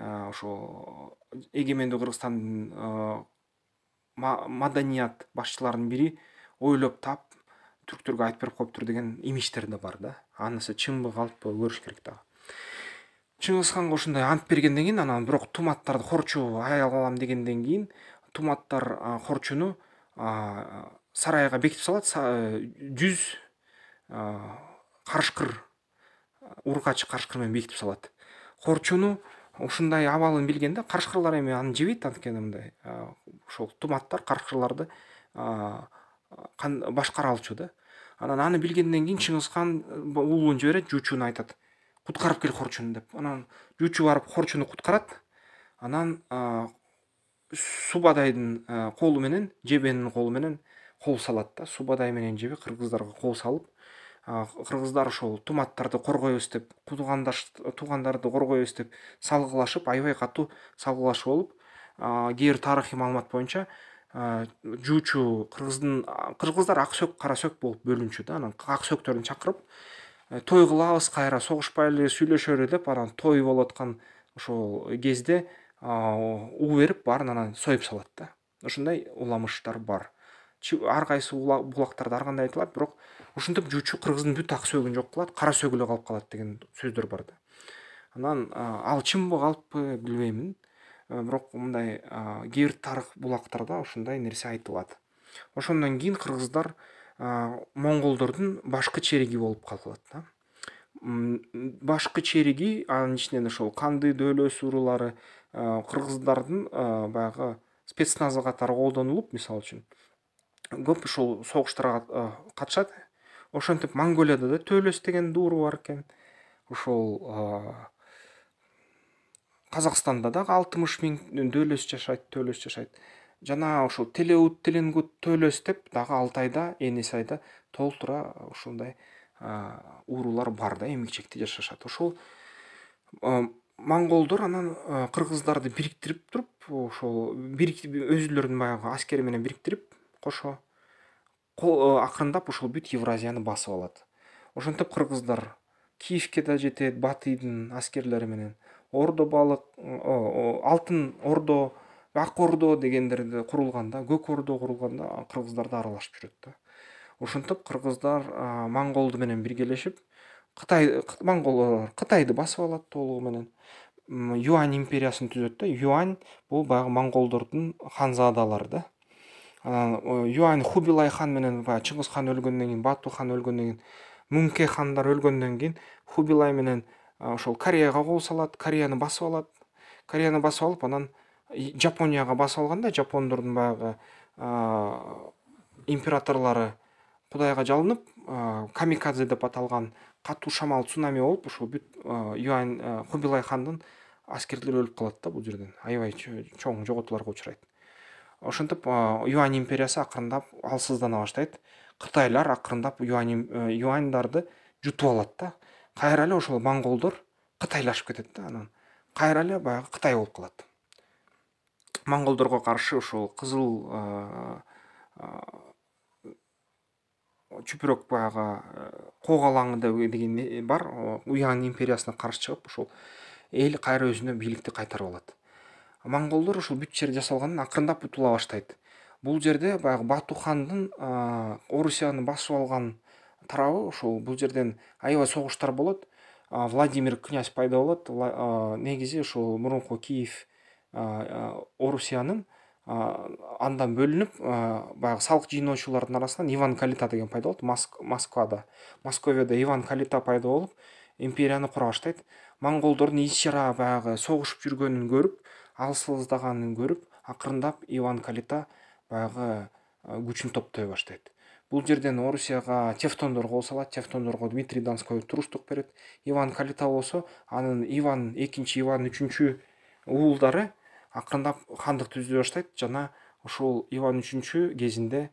ошол эгемендүү кыргызстандын маданият башчыларынын бири ойлоп таап түрктөргө айтып берип коюптур деген имиштер да бар да анысы чынбы калппы көрүш керек дагы чыңгыз ханга ушундай ант бергенден кийин анан бирок туматтарды корчу аял алам дегенден кийин туматтар хорчуну сарайга бекитип салат э, жүз карышкыр э, ургач карышкыр менен салады салат корчуну ушундай абалын билгенде карышкырлар эми аны жебейт анткени мындай ошол э, туматтар карышкырларды э, башкара алчу да анан аны билгенден кийин чыңгыз уулун жиберет жуучуну айтат куткарып кел корчуну деп анан жучу барып корчуну куткарат анан субадайдын колу менен жебенин колу менен кол салат да субадай менен жебе кыргыздарга кол салып қырғыздар ошол туматтарды коргойбуз деп туғандарды коргойбуз деп салғылашып аябай катуу салгылашуу болып кээ бир тарихи маалымат боюнча жуучу кыргыздын кыргыздар ак ақсөк кара болып болуп да анан ак шақырып чакырып той кылабыз кайра согушпайлы сүйлөшөлү деп анан той болуп аткан ошол кезде уу беріп барын анан сойып салат да ушундай уламыштар бар ар кайсы булактарда ар кандай айтылат бирок ушинтип жүүчү кыргыздын бүт ак сөөгүн жок кылат кара сөөгү эле калып калат деген сөздөр бар да анан ал чынбы калппы билбеймин бирок мындай кээ бир тарых булактарда ушундай нерсе айтылат ошондон кийин кыргыздар монголдордун башкы чериги болуп калат да башкы чериги анын ичинен ошол канды дөөлөт урулары кыргыздардын баягы спецназы катары колдонулуп мисалы үчүн көп ушул согуштарга катышат ошентип монголияда да төөлөс деген дууру бар экен ошол казакстанда дагы алтымыш миң дөөлөт жашайт төөлөс жашайт жана ошол телеут теленгут төөлөс деп дагы алтыайда энесайда толтура ушундай уурулар бар да эмгичекте жашашат ошол монголдор анан кыргыздарды бириктирип туруп ошол өзүлөрүнүн баягы аскери менен бириктирип кошо ақырындап бүйт евразияны басып алады. ошентип кыргыздар киевке да жетет батыйдын аскерлери менен ордо балык алтын ордо ак ордо дегендерде курулганда көк ордо курулганда кыргыздар да аралашып жүрөт да ошентип кыргыздар монголду менен биргелешип кытай монголдор кытайды басып алат толугу менен юань империясын түзөт да юань бул баягы монголдордун ханзадалары да анан юань хубилай хан менен баягы чыңгыз хан өлгөндөн кийин бату хан өлгөндөн кийин мүңке хандар өлгөндөн кийин хубилай менен ошол кореяга кол салат кореяны басып алат кореяны басып алып анан жапонияга басып алганда жапондордун баягы императорлору кудайга жалынып камикадзе деп аталган катуу шамал цунами болуп ушул бүт юань хубилай хандын аскерлери өлүп калат да бул жерден аябай чоң жоготууларга учурайт ошентип юань империясы акырындап алсыздана баштайт кытайлар акырындап э, юаньдарды жутуп алат да кайра эле ошол монголдор кытайлашып кетет да анан кайра эле баягы кытай болуп калат монголдорго каршы ошол кызыл э, э, чүпүрөк баягы кок деген бар уян империясына каршы чыгып ошол эл кайра өзүнө бийликти кайтарып алат моңғолдар ушул бүт жер жасалганын акырындап утула баштайт бул жерде баягы бату хандын орусияны басып алган тарабы ошол бул жерден аябай согуштар болот владимир князь пайда болот негизи ошол мурунку киев орусиянын андан бөлүнүп баягы салык жыйноочулардын арасынан иван калита деген пайда болот москвада московияда иван калита пайда болуп империяны кура баштайт моңголдордун ич ара баягы согушуп жүргөнүн көрүп алсыздаганын көрүп акырындап иван калита баягы күчүн топтой баштайт бул жерден орусияга тевтондор кол салат тевтондорго дмитрий донской туруштук берет иван калита болсо анын иван экинчи иван үчүнчү уулдары акырындап хандык түзө баштайт жана ушул иван үчүнчү кезинде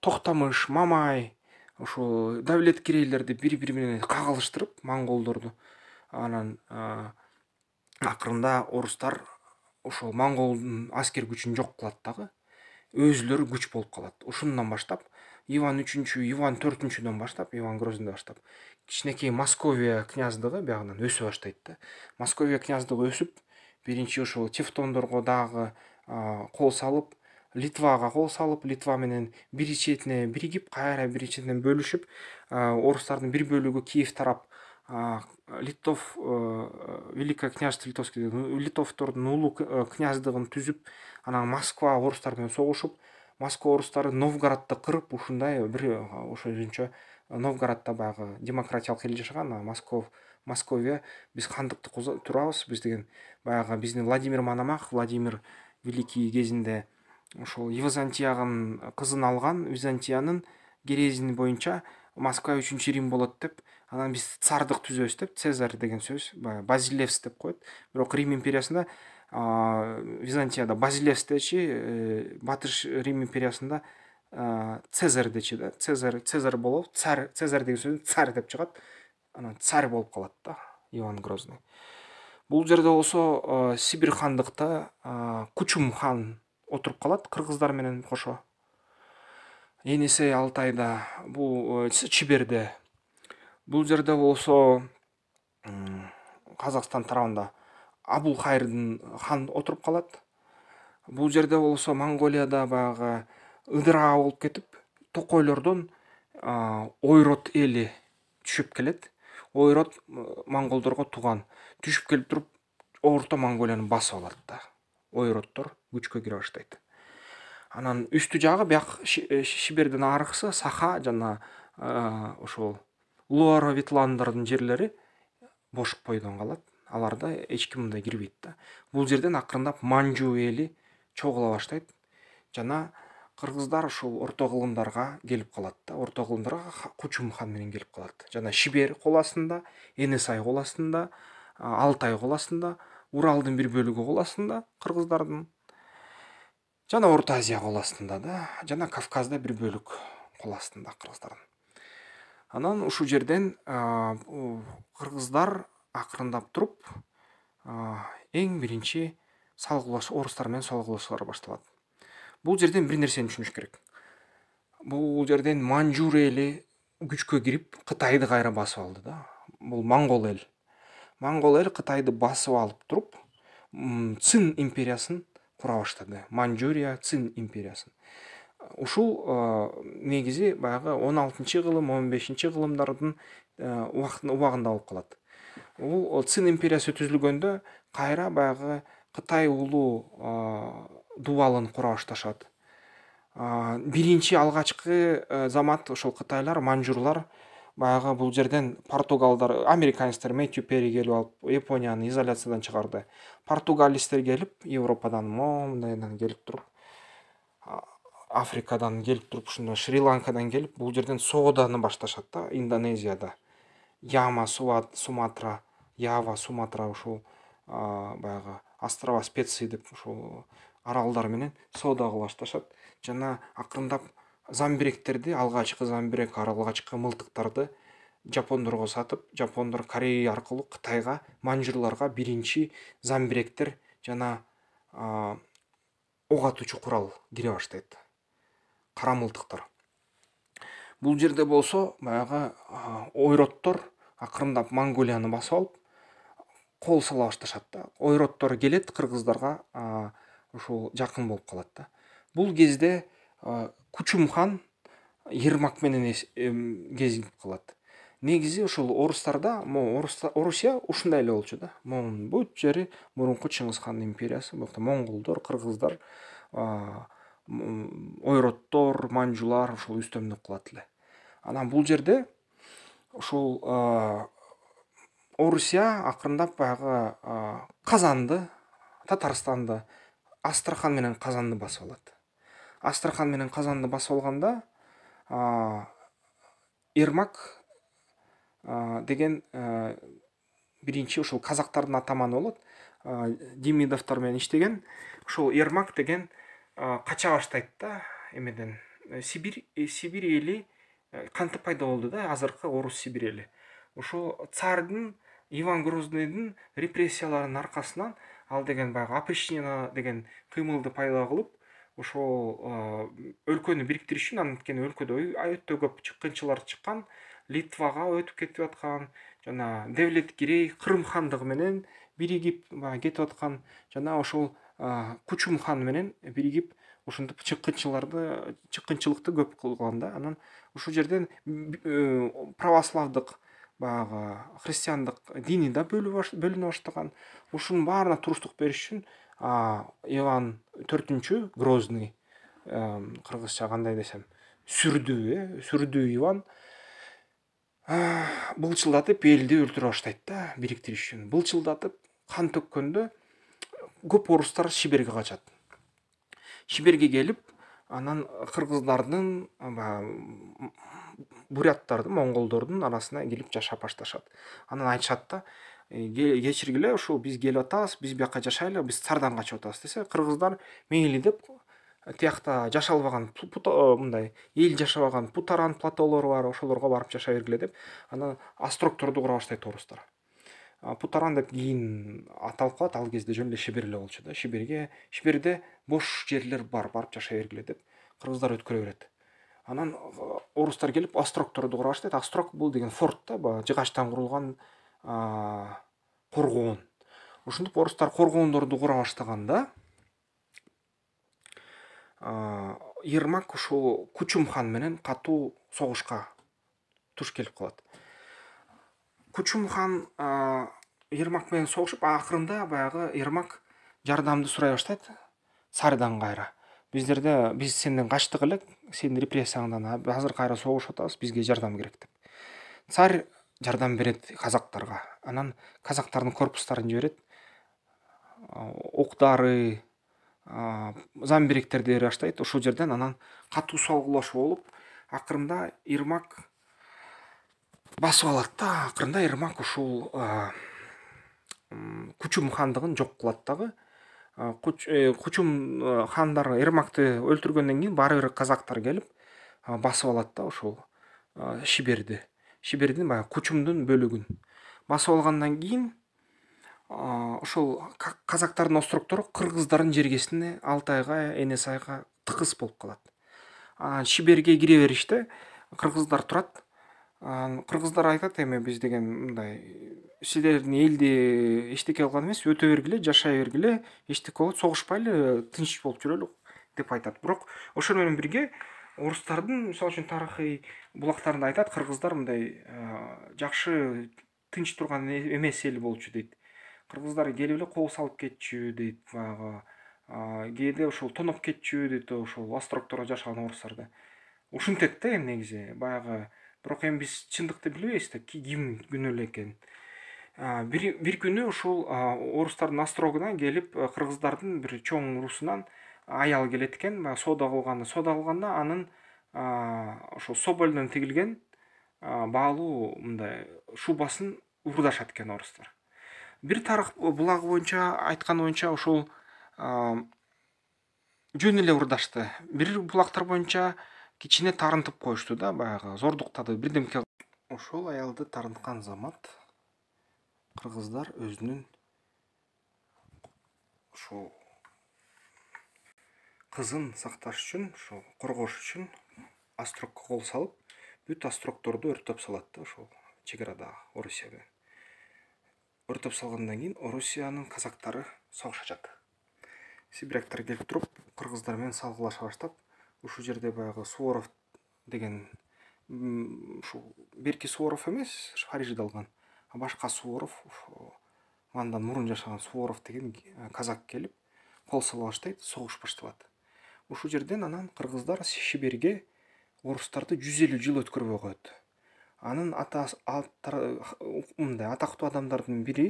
токтомыш мамай ушул давлет бири бири менен кагылыштырып монголдорду анан ақырында орыстар ошол монголдун аскер күчүн жок кылат дагы өзүлөрү күч болуп калат ушундан баштап иван үчүнчү иван төртүнчүдөн баштап иван грозныйдан баштап кичинекей московия княздыгы биягынан өсө баштайт да московия княздыгы өсүп биринчи ошол тевтондорго дагы кол салып литвага кол салып литва менен бири четине биригип кайра бири четинен бөлүшүп орустардын бир бөлүгү киев тарап литов э, э, великое княжество литовский литовтордың улуу э, түзіп түзүп анан москва орустар менен согушуп москва орустары новгородду кырып ушундай бир ошо өзүнчө новгородда баягы демократиялык эл жашаган москов московия биз хандыкты турабыз биз деген баягы биздин владимир мономах владимир великий кезинде ошол византиянын қызын алған, византиянын керезини боюнча москва үшінші рим болады деп анан биз цардык түзөбүз деп цезарь деген сөз баягы базилевс деп коет бирок рим империясында византияда базилевс дечи э, батыш рим империясында цезарь дечи да цезарь цезарь болуп царь цезарь деген сөз царь деп чыгат анан царь болуп калат да иван грозный бул жерде болсо сибир хандыкта кучум хан отуруп калат кыргыздар менен кошо энеси алтайда бул э, чиберде бул жерде болсо казакстан тарабында абулхайрдин хан отуруп калат бул жерде болсо монголияда баягы ыдыраа болуп кетип токойлордон ойрот эли түшүп келет ойрот монголдорго тууган түшүп келип туруп орто монголияны басып алат да ойроттор күчкө кире баштайт анан үстү жагы бияк э, шибердин аркысы саха жана э, ошол лора ветландардын жерлери бош бойдон калат аларда эч ким мындай кирбейт да бул жерден акырындап манжу эли чогула баштайт жана кыргыздар ушул орто кылымдарга келип калат да орто кылымдарга кучум хан менен келип калат жана шибер кол астында энесай кол астында алтай кол астында уралдын бир бөлүгү кол астында кыргыздардын жана орто азия кол астында да жана кавказда бир бөлүк кол астында кыргыздардын анан ушул жерден кыргыздар акырындап туруп эң биринчи салгылаш орустар менен салгылашуулар башталат бул жерден бир нерсени түшүнүш керек бул жерден Манжур эли күчкө кирип кытайды кайра басып алды да бул монгол эл монгол эл кытайды басып алып туруп цин империясын құра баштады маньчжурия цин империясын ушул негизи баягы 16 алтынчы кылым он бешинчи кылымдардын э, убагында болуп калат бул цин империясы түзүлгөндө кайра баягы кытай улуу дубалын кура башташат биринчи алгачкы э, замат ошол кытайлар манжурлар баягы бул жерден португалдар американецтер мэтью перри келип алып японияны изоляциядан чыгарды португалисттер келип европадан мондайдан келип туруп африкадан келип туруп ушундай шри ланкадан келип бул жерден сооданы башташат да индонезияда яма суматра ява суматра ушул баягы острова специи деп ушул аралдар менен соода кыла башташат жана акырындап замбиректерди алгачкы замбирек алгачкы мылтыктарды жапондорго сатып жапондор корея аркылуу кытайга манжурларга биринчи замбиректер жана ок атуучу курал кире баштайт кара мылтыктар бул жерде болсо баягы ойроттор акырындап монголияны басып алып кол сала башташат да ойроттор келет кыргыздарга ушул жакын болуп калат да бул кезде кучум хан ермак менен кезигип калат негизи ошол орустарда могу орусия ушундай эле болчу да мунун бүт жери мурунку чыңгыз хандын империясы буякта монголдор кыргыздар ойроттор манжулар ошол үстөмдүк кылат эле анан бул жерде ушул орусия акырындап баягы казанды татарстанды астрахан менен казанды басып алат астрахан менен қазанды басып алғанда ә, ермак ә, деген ә, биринчи ушул казактардын атаманы болот ә, демидовтор менен иштеген ошол ермак деген ә, кача баштайт да эмеден э, сибирь э, сибирь эли э, кантип пайда болду да азыркы орус сибирь эли ошол цардын иван грозныйдын репрессияларынын аркасынан ал деген баягы опричнина деген кыймылды пайда кылып ошол өлкөнү бириктириш үчүн анан анткени өлкөдө өтө көп чыккынчылар чыккан литвага өтүп кетип аткан жана девлеткирей кырым хандыгы менен биригип баягы кетип аткан жана ошол кучум хан менен биригип ушинтип чыккынчыларды чыккынчылыкты көп кылган да анан ушул жерден э, православдык баягы христиандык дини да бөлүнө баштаган ушунун баарына туруштук бериш үчүн А иван төртінші грозный кыргызча кандай десем сүрдүү э сүрдүү иван э, былчылдатып элди өлтүрө баштайт да бириктириш үчүн былчылдатып кан төккөндө э, көп орыстар шиберге качат шиберге келіп, анан кыргыздардын э, буряттардын монголдордун арасына келіп жашап башташат анан айтышат да Э, кечиргиле ушул биз келип атабыз биз бияка жашайлы биз цардан качып атабыз десе кыргыздар мейли деп э, тиякта жашалбаган э, мындай эл жашабаган путаран платолору бар ошолорго барып жашай бергиле деп анан острокторду кура баштайт орустар путаран деп кийин аталып калат ал кезде жөн эле шибер эле болчу да шиберге шиберде бош жерлер бар барып жашай бергиле деп кыргыздар өткөрө берет анан орустар келип острокторду кура баштайт острок бул деген форт да баягы жыгачтан курулган коргоон ушинтип орустар коргоондорду кура баштаганда ермак ушул кучум хан менен катуу согушка туш келип калат кучум хан ермак менен согушуп акырында баягы ермак жардамды сурай баштайт сарыдан кайра биздерде биз сенден качтык элек сенин репрессияңдан азыр кайра согушуп атабыз бизге жардам керек деп царь жардам береді қазақтарға анан казактардын корпустарын жібереді октары замбиректерди аштайды. ошол жерден анан катуу салгылаш болуп акырында ермак басып алат да акырында ермак ушул кучум хандыгын жок кылат дагы э, кучум э, хандар ермакты өлтүргөндөн кийин баары бир казактар келип басып алат да ошол шиберди шибердин баягы кучумдун бөлүгүн басып алгандан кийин ошол казактардын островтору кыргыздардын жергесине алтайга эне сайга тыгыз болуп калат анан шиберге кире беришти кыргыздар турат анан кыргыздар айтат эми биз деген мындай силердин элди эчтеке кылган эмес өтө бергиле жашай бергиле эчтеке болбойт согушпайлы тынч болуп жүрөлү деп айтат бирок ошону менен бирге орустардын мисалы үчүн тарыхый бұлақтарында айтады қырғыздар мындай ә, жақшы тынч тұрған емес ел болчу дейді қырғыздар келип эле кол салып кетчү дейт баягы кээде ошол тоноп кетчү дейт ошол островдордо жашаган орустарда ушинтет да эми негизи баягы бирок эми биз чындыкты билбейбиз да ким күнөөлүү экенин бир бир күнү ушул орустардын острогуна келип кыргыздардын э, бир чоң уруусунан аял келет экен баягы соода кылганы соода кылганда анын ошо собольдон тигилген баалуу мындай шубасын уурдашат экен орустар бир тарых э, булагы боюнча айтканы боюнча ошол жөн эле урдашты бир булактар боюнча кичине таарынтып коюшту да баягы зордуктады бирдемке ошол аялды тарынткан замат кыргыздар өзүнүн ушул кызын сакташ үчүн ошо коргош үчүн астрокқа қол салып бүт астрокторды өртеп салады да ошол чекарадағы орусияны өртеп салгандан кийин орусиянын казактары согушачат сибиряктар сибиряктар туруп кыргыздар менен салгылаша баштап ушул жерде баягы суворов деген ушул берки суворов емес парижде алган башка суворов андан мурун жашаган суворов деген э, казак келип кол сала баштайт согуш башталат ушул жерден анан кыргыздар сибирге орустарды жүз элүү жыл өткөрбөй коет анын ата мындай атактуу адамдардын бири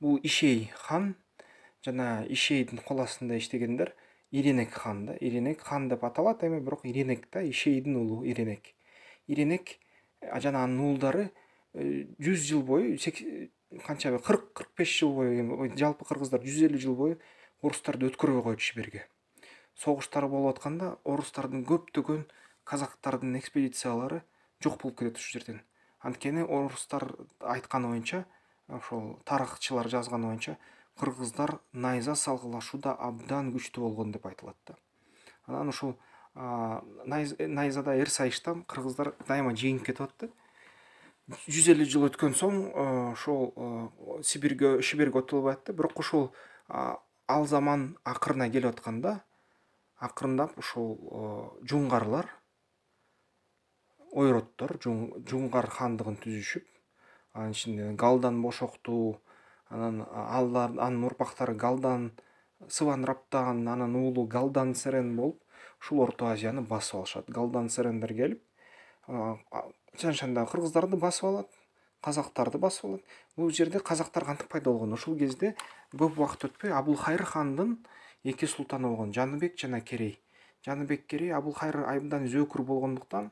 бул ишей хан жана ишейдин кол астында иштегендер иренек хан да иренек хан деп аталат эми бирок иренек да ишейдин уулу иренек иренек жана анын уулдары э, жүз жыл бою канча кырк кырк беш жыл бою жалпы кыргыздар жүз элүү жыл бою орустарды өткөрбөй коет шиберге согуштар болуп атканда орустардын көптөгөн қазақтардың экспедициялары жоқ болып кетеді осы жерден анткени орыстар айтқан ойынша ошол тарыхчылар жазған ойынша қырғыздар найза салғылашуда абдан күчтүү болгон деп айтылат да анан ушул найзада эр сайыштан кыргыздар дайыма жеңип кетип атты жүз элүү жыл өткөн соң ошол сибирге шиберге отолуп атты бирок ошол ал заман акырына келип атканда акырындап ошол жуңгарлар ойроттор жуңгар хандыгын түзүшүп анын ичинде галдан бошокту анан алар анын урпактары галдан сыван раптан анан уулу галдан серен болуп ушул орто азияны басып алышат галдан серендер келип тянь шандагы кыргыздарды басып алат казактарды басып алат бул жерде казактар кантип пайда болгон ушул кезде көп убакыт өтпөй абылхайыр хандын эки султаны болгон жаныбек жана керей жаныбек керей абылхайыр абдан зөөкүр болгондуктан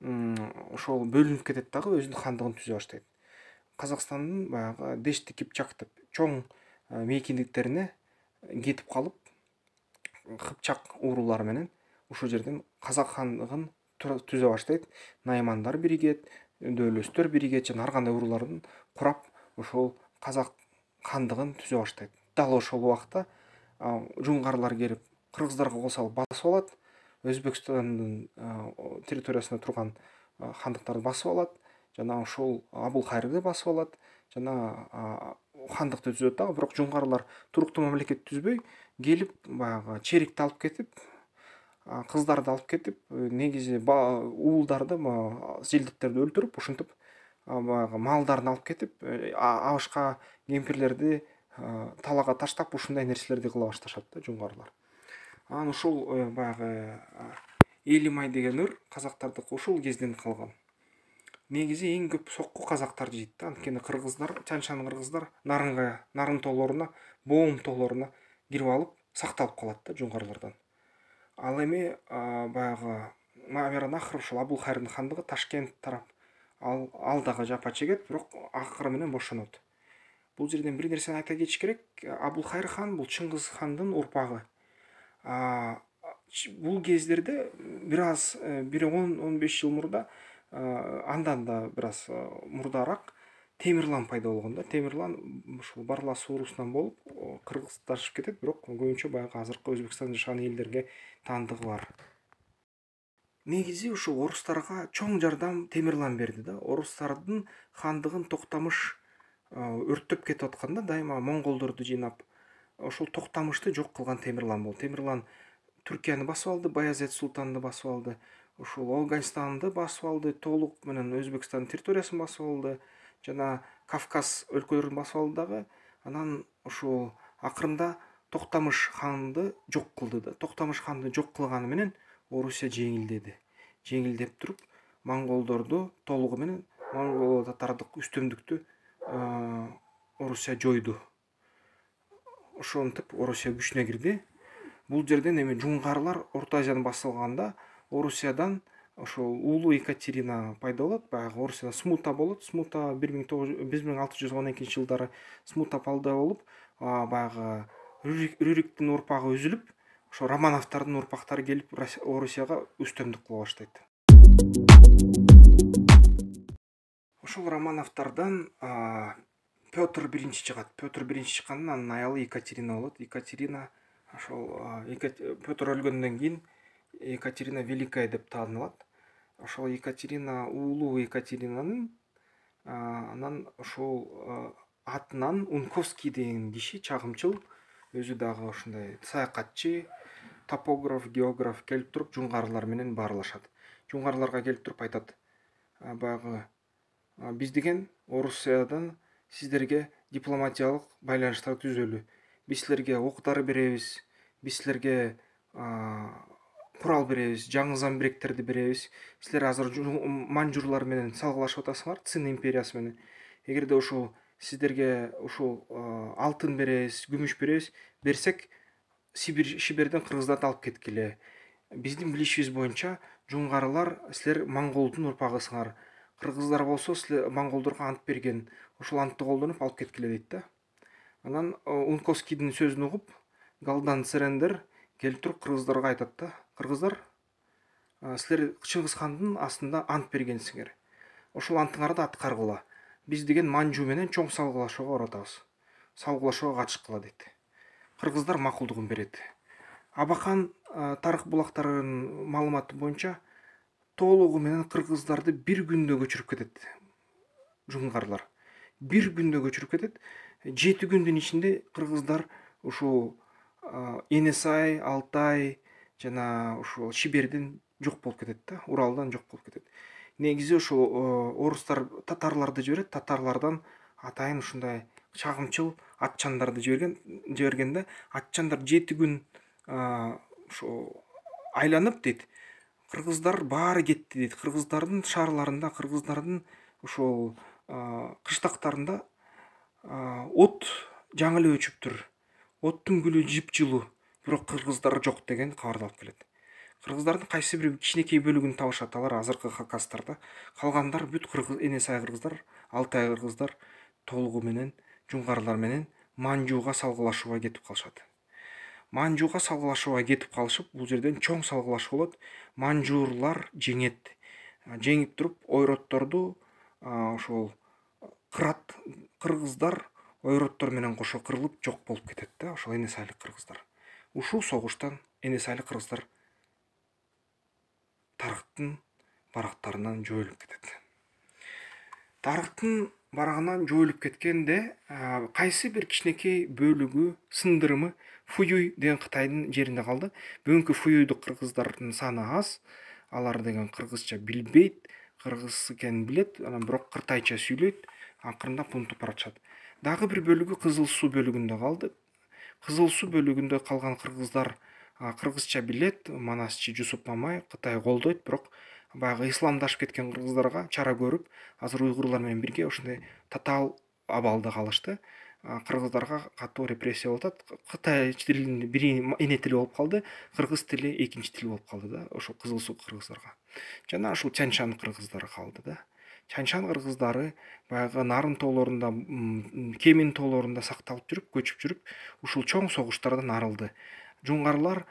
ошол бөлүнүп кетет дагы өзүнүн хандыгын түзө баштайт казакстандын баягы дешти кипчак деп чоң э, мейкиндиктерине кетип калып кыпчак уурулары менен ушул жерден казак хандыгын түзө баштайт наймандар биригет дөөлөстөр биригет жана ар кандай уруулардын курап ошол казак хандыгын түзө баштайт дал ошол убакта жуңгарлар келип кыргыздарга кол салып басып алат өзбекстандын территориясында турган хандыктарды басып алат жана ошол хайрды басып алат жана хандыкты түзөт дагы бирок жуңгарлар туруктуу мамлекет түзбөй келип баягы черикти алып кетип кыздарды алып кетип э, негизи уулдарды зелдиттерди өлтүрүп ушинтип баягы малдарын алып кетип э, абышка кемпирлерди талаага таштап ушундай нерселерди кыла башташат да жуңгарлар анан ушул баягы элимай деген ыр казактардыкы ушул кезден калган негизи эң көп сокку казактар жейт да анткени кыргыздар тянь шань кыргыздар нарынга нарын тоолоруна боом тоолоруна кирип алып сакталып калат да жоңгарлардан ал эми баягы мамиранахр ушул абул хандыгы ташкент тарап ал ал дагы жапа чегет бирок акыры менен бошонот бул жерден бир нерсени айта кетиш керек абулхайр хан бул чыңгыз хандын урпагы бұл кездерде біраз бір 10-15 жыл мұрда андан да біраз мұрдарақ темірлан пайда болған да темірлан ушул барлас уурусунан болып кыргыздар шығып кетеді бірақ көбінше баяғы қазіргі өзбекстанда жашаган елдерге таандыгы бар негізі ушул орыстарға чоң жардам темірлан берді да орыстардың хандығын тоқтамыш өрттөп кетіп жатқанда дайыма монголдорду жинап ошол Тоқтамышты жок кылган темирлан болду темирлан түркияны басып алды баязет султанды басып алды ушул басуалды, басып алды толук менен өзбекстандын территориясын басып алды жана кавказ өлкөлөрүн басып алды дагы анан ушул акырында токтомуш ханды жок кылды да токтомуш ханды жок кылганы менен орусия жеңилдеди жеңилдеп туруп монголдорду толугу менен монгол татардык үстөмдүктү э, орусия жойду ошентип орусия күчүнө кирди бул жерден эми жуңгарлар орто азиядан башталганда орусиядан ошол уулуу екатерина пайда болот баягы орусияда смута болот смута бир миң тогуз бир миң алты жүз он экинчи жылдары смута пайда болуп баягы рюриктин урпагы үзүлүп ошо романовтардын урпактары келип орусияга үстөмдүк кыла баштайт ошол романовдордон петр биринчи чыгат петр биринчи чыкканда анын аялы екатерина болот екатерина ошол петр өлгөндөн кийин екатерина великая деп таанылат ошол екатерина уулу екатеринанын анан ушул атынан унковский деген киши чагымчыл өзү дагы ушундай саякатчы топограф географ келип туруп жунгарлар менен баарлашат жунгарларга келип туруп айтат баягы биз деген орусиядан сіздерге дипломатиялық байланыштар түзілі біз сіздерге оқытар беребиз біз сіздерге құрал беребиз жаңы заң беребиз сіздер азыр манжурлар менен салгылашып атасыңар цин империясы менен эгерде ушул сіздерге ушул алтын беребиз күмүш беребиз берсек сибир шиберден кыргыздарды алып кеткиле биздин билишибиз боюнча жунгарлар силер монголдун урпагысыңар кыргыздар болсо силер монголдорго ант берген антты колдонуп алып кеткиле дейт да анан э, унковскийдин сөзүн угуп галдан церендер келип туруп кыргыздарга айтат да кыргыздар э, силер чыңгыз хандын астында ант бергенсиңер ошол антыңарды аткаргыла биз деген манжу менен чоң салгылашууга баратабыз салгылашууга катышкыла дейт кыргыздар макулдугун берет абакан э, тарых булактарынын маалыматы боюнча толугу менен кыргыздарды бир күндө көчүрүп кетет жунгарлар бир күндө көчүрүп кетет жети күндүн ичинде кыргыздар ушул нси алтай жана ушул шиберден жок болуп кетет да уралдан жок болуп кетет негизи ошол орустар татарларды жиберет татарлардан атайын ушундай чагымчыл атчандарды жиберген жиберген да атчандар жети күн ошо айланып дейт кыргыздар баары кетти дейт кыргыздардын шаарларында кыргыздардын ошол кыштактарында от жаңы эле өчүптүр оттун гүлү жып жылуу бирок кыргыздар жок деген кабарды алып келет кыргыздардын кайсы бир кичинекей бөлүгүн табышат алар азыркы хакастарда калгандар бүт энесай кыргыздар алтай кыргыздар толугу менен жуңгарлар менен манжуга салгылашууга кетип калышат манжуга салгылашууга кетип калышып бул жерден чоң салгылашуу болот манжуурлар жеңет жеңип туруп ойротторду ошол қырат қырғыздар ойроттор менен кошо кырылып жок болуп кетет да ошол энесайлык кыргыздар ушул согуштан энесайлык кыргыздар тарыктын барактарынан жоюлуп кетет тарыктын барагынан жоюлуп кеткенде кайсы бир кичинекей бөлүгү сындырымы фуюй деген кытайдын жеринде калды бүгүнкү фуюйдук кыргыздардын саны аз алар деген кыргызча билбейт кыргыз экенин билет анан бирок кытайча сүйлөйт акырындап унутуп баратышат дагы бир бөлүгү кызыл суу бөлүгүндө калды кызыл суу бөлүгүндө калган кыргыздар кыргызча билет манасчы жусуп мамай кытай колдойт бирок баягы исламдашып кеткен кыргыздарга чара көрүп азыр уйгурлар менен бирге ушундай татаал абалда калышты кыргыздарга катуу репрессия болуп атат кытай тилин бири эне тили болуп калды кыргыз тили экинчи тил болуп калды да ошол кызыл суу кыргыздарга жана ушул тянь шань кыргыздары калды да чаншан қырғыздары баяғы нарын тоолорунда кемен тоолорунда сақталып жүріп көшіп жүріп ушул чоң согуштардан арылды жоңғарлар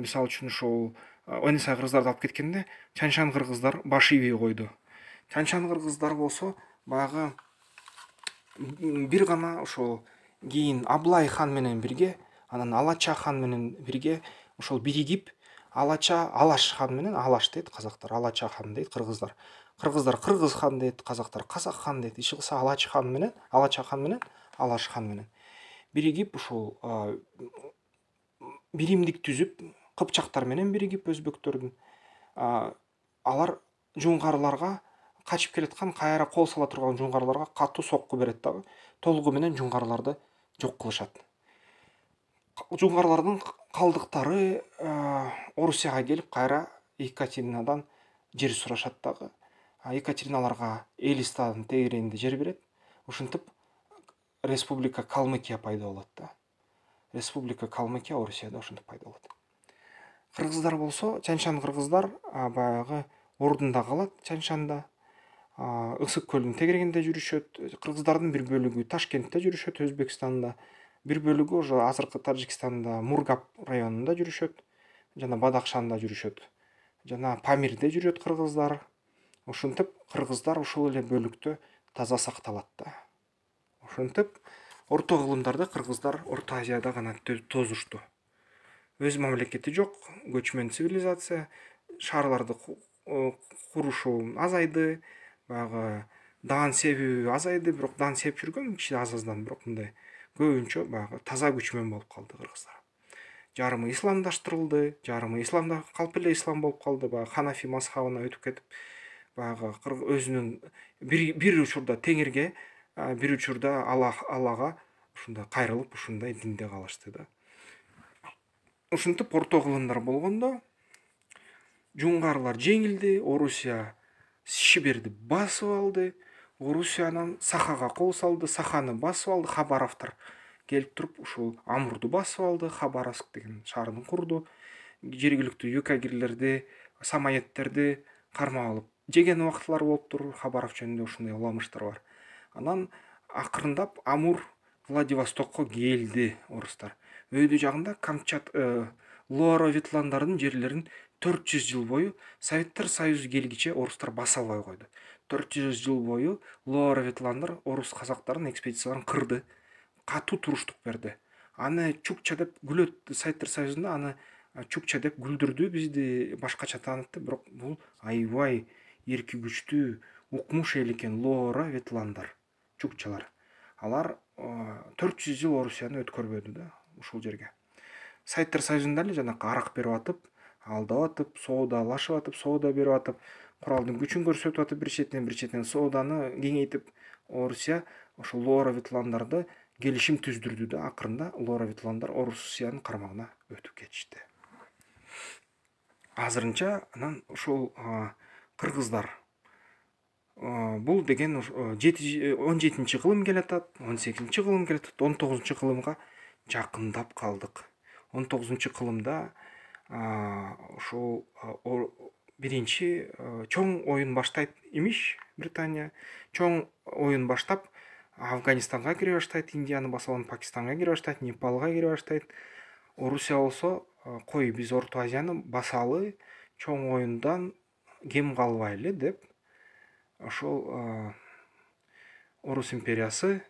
мисалы үчүн ошол ойнесай кыргыздарды алып кеткенде чаншан кыргыздар баш ийбей койду чаншан кыргыздар болсо баягы бир гана ошол кийин аблай хан менен бирге анан алача хан менен бирге ошол биригип алача алаш хан менен алаш дейт казактар алача хан дейт кыргыздар қырғыздар қырғыз хан деді қазақтар қазақ хан деді қылса алач хан менен алача хан менен алаш хан менен бірігіп ушул биримдик түзүп кыпчактар менен биригип өзбектердин алар жуңгарларга качып келаткан кайра кол сала турган жуңгарларга катуу сокку берет дагы толугу менен жуңгарларды жок кылышат жуңгарлардын калдыктары орусияга келип кайра екатеринадан жер сурашат дагы екатериналарға элистан тегеренді жер береді ушинтип республика калмыкия пайда болады да республика калмыкия орусияда ушинтип пайда болады кыргыздар болсо тянь шань кыргыздар баягы ордунда калат тянь шанда ысык көлдүн тегерегинде жүрүшөт кыргыздардын бир бөлүгү ташкентте жүрүшөт өзбекстанда бир бөлүгү уже азыркы тажикстанда мургап районунда жүрүшөт жана бадахшанда жүрүшөт жана памирде жүрөт кыргыздар ушинтип кыргыздар ошол эле бөлүктө таза сакталат да ошентип орто кылымдарда кыргыздар орто азияда гана тозушту өз мамлекети жок көчмөн цивилизация шаарларды курушу азайды баягы дан себүү азайды бирок дан сеп жүргөн киши аз аздан бирок мындай көбүнчө баягы таза күчмөн болуп калды кыргыздар жарымы исламдаштырылды жарымы исламда калп эле ислам болуп калды баягы ханафи мазхабына өтүп кетип баягы өзүнүн бир учурда теңирге бир учурда аллага ушундай кайрылып ушундай динде калышты да ушинтип орто кылымдар болгондо жуңгарлар жеңилди орусия сибирди басып алды Орусиянан сахага кол салды саханы басып алды хабаровтор келип туруп ушул амурду басып алды хабаровск деген шаарын курду жергиликтүү юкагирлерди самоедтерди кармап алып жеген уақытлар болып тұр хабаров жөнінде ушундай уламыштар бар анан акырындап амур владивостокко келди орустар өйдү жагында камчат ә, э, ветландардын жерлерин 400 жыл бою советтер союзу келгиче орустар баса албай койду 400 жыл бою лоаро ветландар орус казактардын экспедицияларын кырды катуу туруштук берди аны чукча деп гүлөт советтер союзунда аны чукча деп күлдүрдү бизди башкача таанытты бирок бул аябай эрки күчтүү укмуш эл экен лора ветландар чукчалар алар төрт жүз жыл орусияны өткөрбөдү да ушул жерге сайттар союзунда эле жанакы арак берип атып алдап атып соодалашып атып соода берип атып куралдын күчүн көрсөтүп атып бир четинен бир четинен сооданы кеңейтип орусия ошол лора ветландарды келишим түздүрдү да акырында лора ветландар орусиянын кармагына өтүп кетишти азырынча анан ушул қырғыздар бұл деген он жетінші ғылым келе жатады он сегізінші ғылым келе жатады он тоғызыншы ғылымға жақындап қалдық он тоғызыншы ғылымда ошол биринчи чоң оюн баштайт имиш британия чоң оюн баштап афганистанга кире баштайт индияны басып анан пакистанга кире баштайт непалга кире баштайт орусия болсо кой биз орто азияны басалы чоң оюндан кем калбайлы деп ошол орус империясы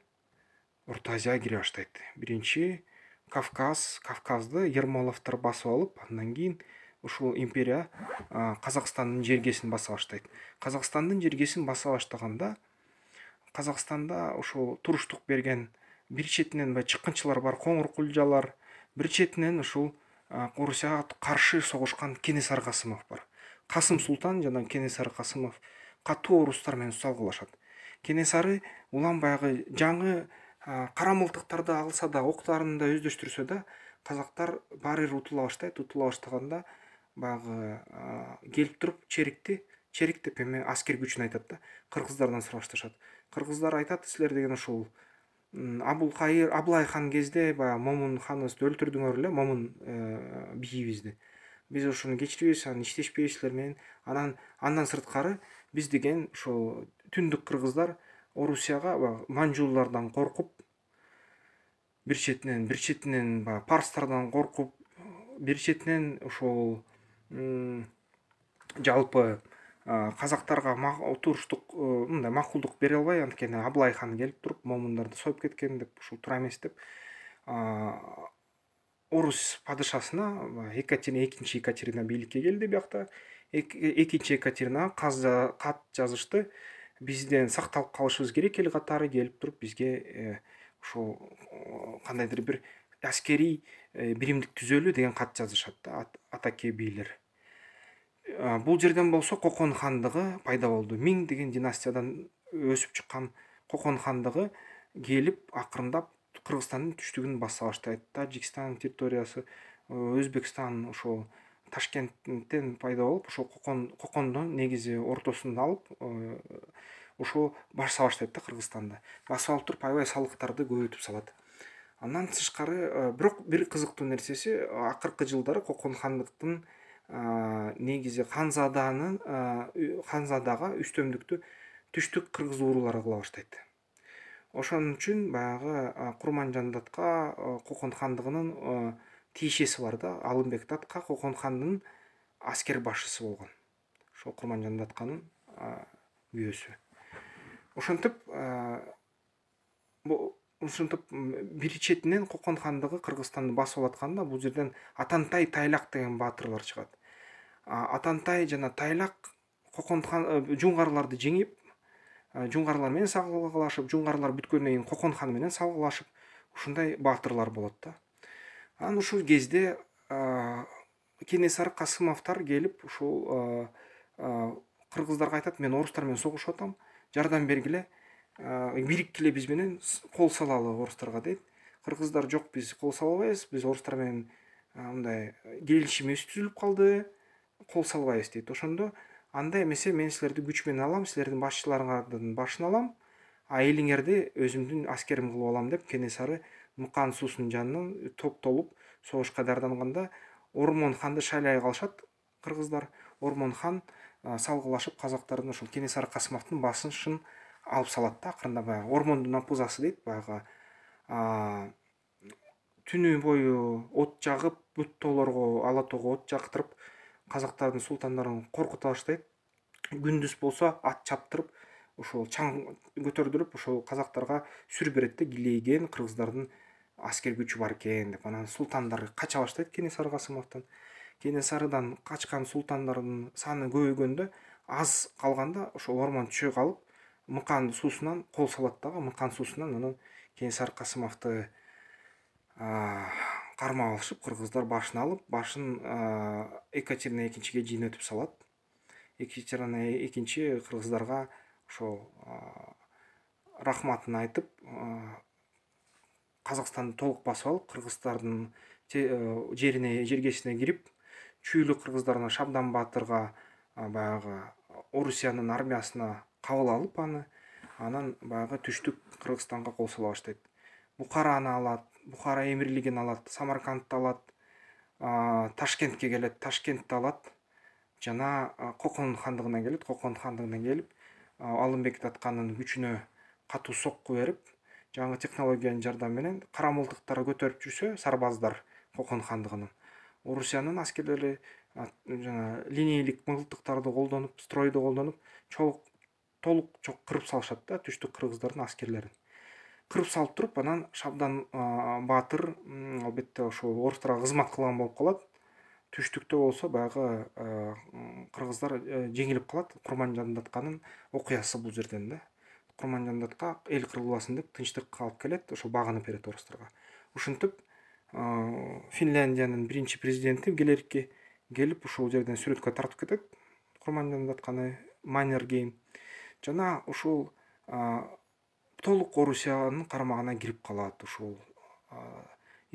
орто азияга кире баштайт биринчи кавказ кавказды ермоловтор басып алып андан кийин ушул империя казакстандын жергесин баса баштайт казакстандын жергесин баса баштаганда казакстанда ушул туруштук берген бир четинен баягы чыккынчылар бар коңур кулжалар бир четинен ушул орусияга каршы согушкан кенесары касымов бар қасым сұлтан жаңа кенесары қасымов қатты орыстармен ұстап кенесары ұлан баяғы жаңы ә, қара мылтықтарды алса да оқтарын да өздештірсе да қазақтар бары ұтыла бастайды ұтыла бастағанда баяғы ә, келіп тұрып черикти черик деп эме әскер күшін айтады да қырғыздардан сұрастырышады қырғыздар айтады сілер деген ошол абулқайыр абылай хан кезде баягы момун ханыбызды өлтүрдүңөр эле момун бийибизди биз ошону кечирбейбиз анан иштешпейбиз менен анан андан сырткары биз деген ошо түндүк кыргыздар орусияга баягы манжулардан коркуп бир четинен бир четинен баягы парстардан коркуп бир четинен ошол жалпы казактарга туруштук э, мындай макулдук бере албай анткени аблай хан келип туруп момундарды союп кеткен деп ушул туура эмес деп орыс падышасына екатерина екінші екатерина билікке келді бияқта екінші э, екатерина қазда қат жазышты бізден сақталып қалышыбыз керек ел қатары келіп тұрып бізге э, ошол қандайдыр э, бір әскери биримдик түзөлү деген қат жазышат да атаке бийлер Бұл жерден болсо кокон хандығы пайда болду миң деген династиядан өсіп чыккан кокон хандыгы келип акырындап кыргызстандын түштүгүн баса баштайт тажикстан территориясы өзбекстан ошол ташкенттен пайда болуп ошол кокон кокондон негизи ортосун алып ошо баса баштайт да кыргызстанды басып алып туруп аябай салыктарды көбөйтүп салат андан тышкары бирок бир кызыктуу нерсеси акыркы жылдары кокон хандыктын негизи ханзаданын ханзадага үстөмдүктү түштүк кыргыз уурулары кыла баштайт ошон үчүн баягы курманжан датка кокон хандыгынын тийешеси бар да алымбек датка кокон хандын аскер башчысы болгон ошол курманжан датканын күйөөсү ошентип ушинтип бир четинен кокон хандыгы кыргызстанды басып алып атканда бул жерден атантай тайлак деген баатырлар чыгат атантай жана тайлак кокон э, жуңгарларды жеңип жоңғарлармен э, салғылашып жоңғарлар бүткеннен кейін қоқан ханыменен салғылашып ушундай батырлар болот да анан ушул кезде э, кенесары касымовтар келип ушул э, кыргыздарга айтат мен орустар менен согушуп атам жардам бергиле бириккиле биз менен кол салалы орустарга дейт кыргыздар жок биз кол сала албайбыз биз орустар менен мындай келишимибиз түзүлүп калды кол салбайбыз дейт ошондо андай эмесе мен силерди күч менен алам силердин башчыларыңардын башын алам а элиңерди өзүмдүн аскерим кылып алам деп кенесары мыкан суусунун жанынан топтолуп согушка даярданганда ормон ханды шайлай калышат кыргыздар ормон хан салгылашып казактардын ошол кенесары касымовдун басышын алып салат да акырында баягы ормондун апузасы дейт баягы түнү бою от жагып бут тоолорго ала тоого от жактырып казактардын султандарын коркута баштайт күндүз болсо ат чаптырып ошол чаң көтөрдүрүп ошол казактарга сүр берет да килейген кыргыздардын аскер күчү бар экен деп анан султандар кача баштайт кенесары касымовдон кенесарыдан качкан султандардын саны көбөйгөндө аз калганда ошол орман түшө калып мыкан суусунан кол салат дагы мыкан суусунан анан кенесары касымовду кармап алышып кыргыздар башын алып башын экатерина экинчиге жөнөтүп салат екіншіден екінші қырғыздарға ошол рахматын айтып қазақстанды толық басып алып қырғыздардың жеріне жергесіне кіріп чүйлі қырғыздарына шабдан батырға баяғы орусияның армиясына қабыл алып аны анан түштік түштүк кыргызстанга кол сала баштайт бухараны алат бухара эмирлигин алады, самаркандты алат ташкентке келеді, ташкентті алады жана кокон хандыгына келет кокон хандыгына келип алымбек датканын күчүнө катуу сокку берип жаңы технологиянын жардамы менен кара мылтыктар көтөрүп жүрсө сарбаздар кокон хандыгынын орусиянын аскерлери жана линейлик мылтыктарды колдонуп стройду колдонуп чолук толук чок кырып салышат да түштүк кыргыздардын аскерлерин кырып салып туруп анан шабдан баатыр албетте ошол орустарга кызмат кылган болуп калат түштүктө болсо баягы э, кыргыздар э, жеңилип калат курман жандатканын окуясы бул жерден да курман жандатка эл кырылбасын деп тынчтык алып келет ошол багынып берет орустарга ушинтип э, финляндиянын биринчи президенти келерки келип ушул жерден сүрөткө тартып кетет курман жандатканы майнер гейм жана ушул толук орусиянын карамагына кирип калат ушул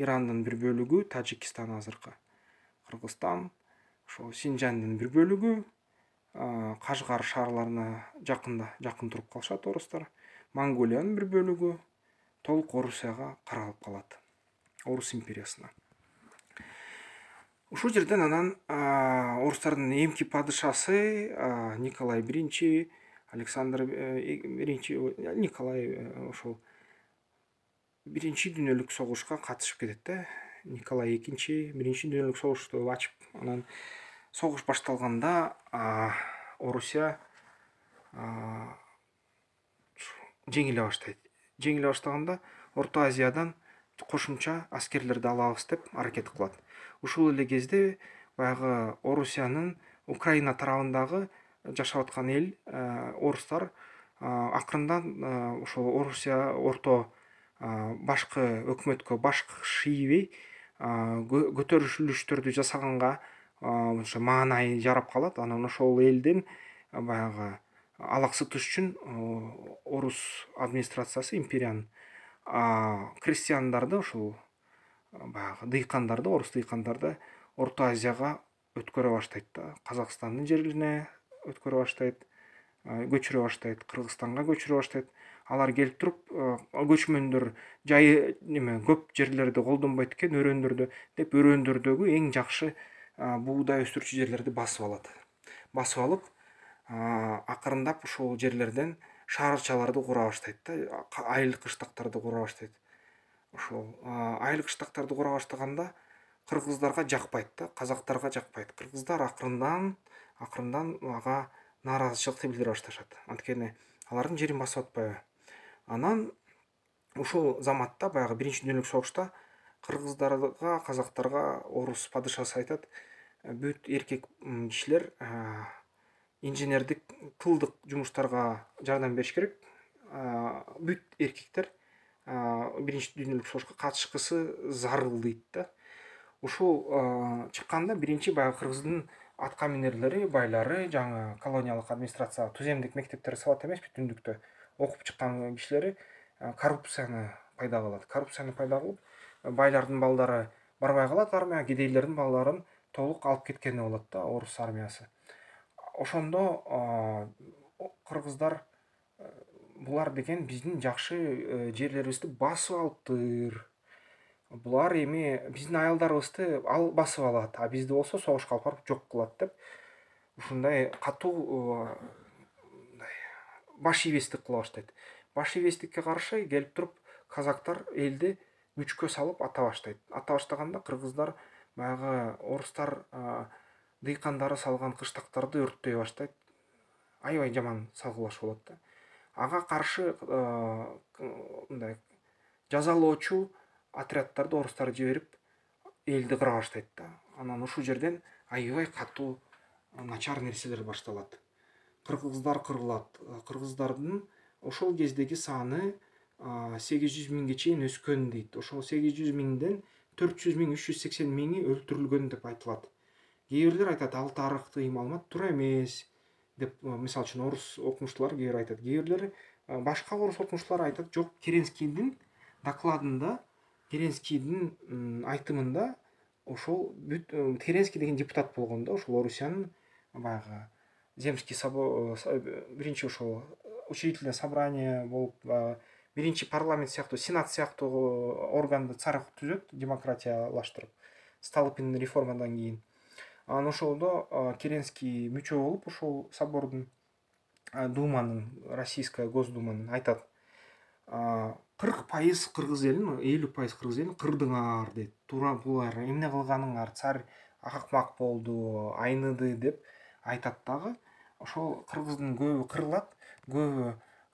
ирандын бир бөлүгү тажикистан азыркы кыргызстан ошол синжандын бир бөлүгү кашгар шаарларына жакында жакын туруп калышат орустар монголиянын бир бөлүгү толук орусияга каралып калат орус империясына ушул жерден анан орустардын эмки падышасы николай биринчи александр э, э, биринчи э, николай ошол биринчи дүйнөлүк согушка катышып кетет да николай екінші бірінші дүниежүзілік соғышты ашып анан соғыш башталганда орусия жеңиле баштайт жеңиле баштаганда орто азиядан кошумча аскерлерди алабыз деп аракет кылат ушул эле кезде баягы орусиянын украина тарабындагы жашап аткан эл орустар акырындан ошол орусия орто башкы өкмөткө баш шийбей көтөрүүштөрдү жасаганга ошо маанай жарап калат анан ошол элден баягы алаксытыш үчүн орус администрациясы империянын крестьяндарды ошол баягы дыйкандарды орус дыйкандарды орто азияга өткөрө баштайт да казакстандын жерине өткөрө баштайт көчүрө баштайт кыргызстанга көчүрө баштайт алар келип туруп көчмөндөр жай неме көп жерлерде колдонбойт экен өрөөндөрдө деп өрөөндөрдөгү эң жакшы буудай өстүрчү жерлерди басып алат басып алып акырындап ошол жерлерден шаарчаларды кура баштайт да айыл кыштактарды кура баштайт ошол айыл кыштактарды кура баштаганда кыргыздарга жакпайт да казактарга жакпайт кыргыздар акырындан акырындан ага нааразычылыкты билдире башташат анткени алардын жерин басып атпайбы анан ушул заматта баягы биринчи дүйнөлүк согушта кыргыздарга казактарга орус падышасы айтат э, бүт эркек кишилер э, инженердик тылдык жумуштарга жардам бериш керек э, бүт эркектер биринчи дүйнөлүк согушка катышкысы зарыл дейт да ушул чыкканда биринчи баягы кыргыздын атка минерлери байлары жаңы колониялык администрация туземдик мектептерди салат эмеспи түндүктө окуп чыккан кишилери Э, коррупцияны пайда кылат коррупцияны пайда кылып э, байлардын балдары барбай калат армияга кедейлердин балдарын толук алып кеткени болот да орус армиясы ошондо э, кыргыздар булар деген биздин жакшы жерлерибизди басып алыптыр булар эми биздин аялдарыбызды ал басып алат а бизди болсо согушка алып барып жок кылат деп ушундай катуу мындай баш ийбестик кыла баштайт башивисттикке каршы келип туруп казактар элди күчкө салып ата баштайт ата баштаганда кыргыздар баягы орустар дыйкандары салган кыштактарды өрттөй баштайт аябай жаман салгылашу болот да ага каршы мындай жазалоочу отрядтарды орустар жиберип элди кыра баштайт да анан ушул жерден аябай катуу начар нерселер башталат кыргыздар кырылат кыргыздардын ошол кездеги саны сегиз жүз миңге чейин өскөн дейт ошол сегиз жүз миңден төрт жүз миң үч жүз сексен миңи өлтүрүлгөн деп айтылат кээ бирлер айтат ал тарыхтык маалымат туура эмес деп мисалы үчүн орус окумуштуулар кээ бир айтат кээ бирлер башка орус окумуштуулар айтат жок керенскийдин докладында керенскийдин айтымында ошол бүт керенский деген депутат болгон да ошол орусиянын баягы земский собор биринчи ошол учредительный собрание болып биринчи парламент сыяктуу сенат сыяктуу э, органды царь түзөт демократиялаштырып столыпин реформадан кийин анан ошондо керенский мүчө болуп ошол собордун думанын российская госдуманын айтат кырк пайыз кыргыз элин элүү пайыз кыргыз элин кырдыңар дейт туура булар эмне кылганыңар царь акмак болду айныды деп айтат дагы ошол кыргыздын көбү кырылат көбі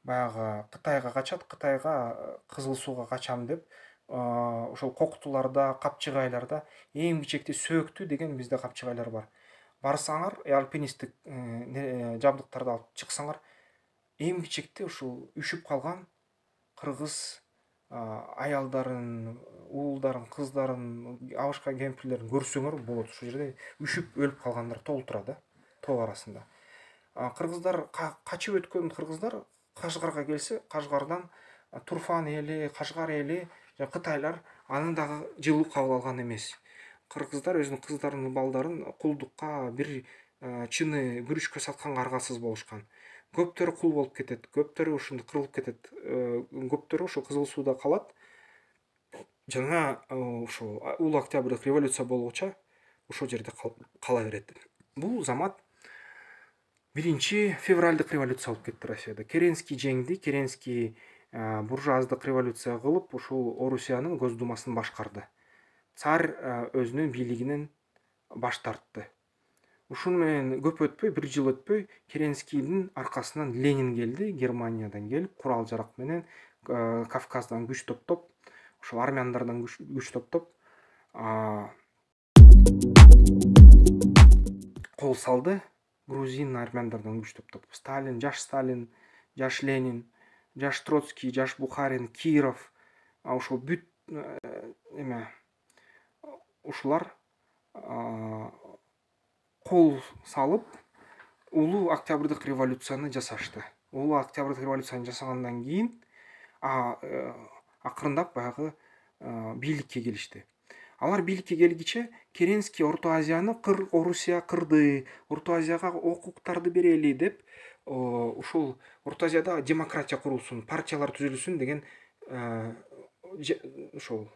баяғы қытайға қачады қытайға э, қызыл суға қачам деп э, ошол коктуларда капчыгайларда эң кичекте сөөктү деген бизде капчыгайлар бар барсаңар э, альпинисттик жабдыктарды алып чыксаңар эң кичекте ушул үшүп калган кыргыз аялдарын уулдарын кыздарын абышкан кемпирлерин көрсөңөр болот ушул жерде үшүп өлүп калгандар толтура да тоо арасында кыргыздар качып өткөн кыргыздар кашгарга келсе кажгардан турфан эли кажгар эли кытайлар аны дагы жылуу кабыл алган эмес кыргыздар өзүнүн кыздарын балдарын кулдукка бир чыны күрүчкө сатканга аргасыз болушкан көптөрү кул болуп кетет көптөрү ушинтип кырылып кетет э, көптөрү ошо кызыл сууда калат жана э, ушул улуу октябрдык революция болгуча ошол жерде кала берет бул замат биринчи февральдык революция алып кетти россияда керенский жеңди керенский буржуаздык революция кылып ушул орусиянын госдумасын башкарды цар өзүнүн бийлигинен баш тартты ушуну менен көп өтпөй бир жыл өтпөй керенскийдин арқасынан ленин келді, германиядан келип курал жарак менен кавказдан күч топтоп ошол армяндардан күч топтоп кол салды грузин армяндардан деп топ сталин жаш сталин жаш ленин жаш троцкий жаш бухарин киров ошол бүт э, эме ушулар э, кол салып улуу октябрдык революцияны жасашты улуу октябрдык революцияны жасагандан кийин э, акырындап баягы бийликке келишти алар бийликке келгиче керенский орто азияны кыр орусия кырды орто азияга укуктарды берели деп э, ушул орто азияда демократия курулсун партиялар түзүлсүн деген ошол э,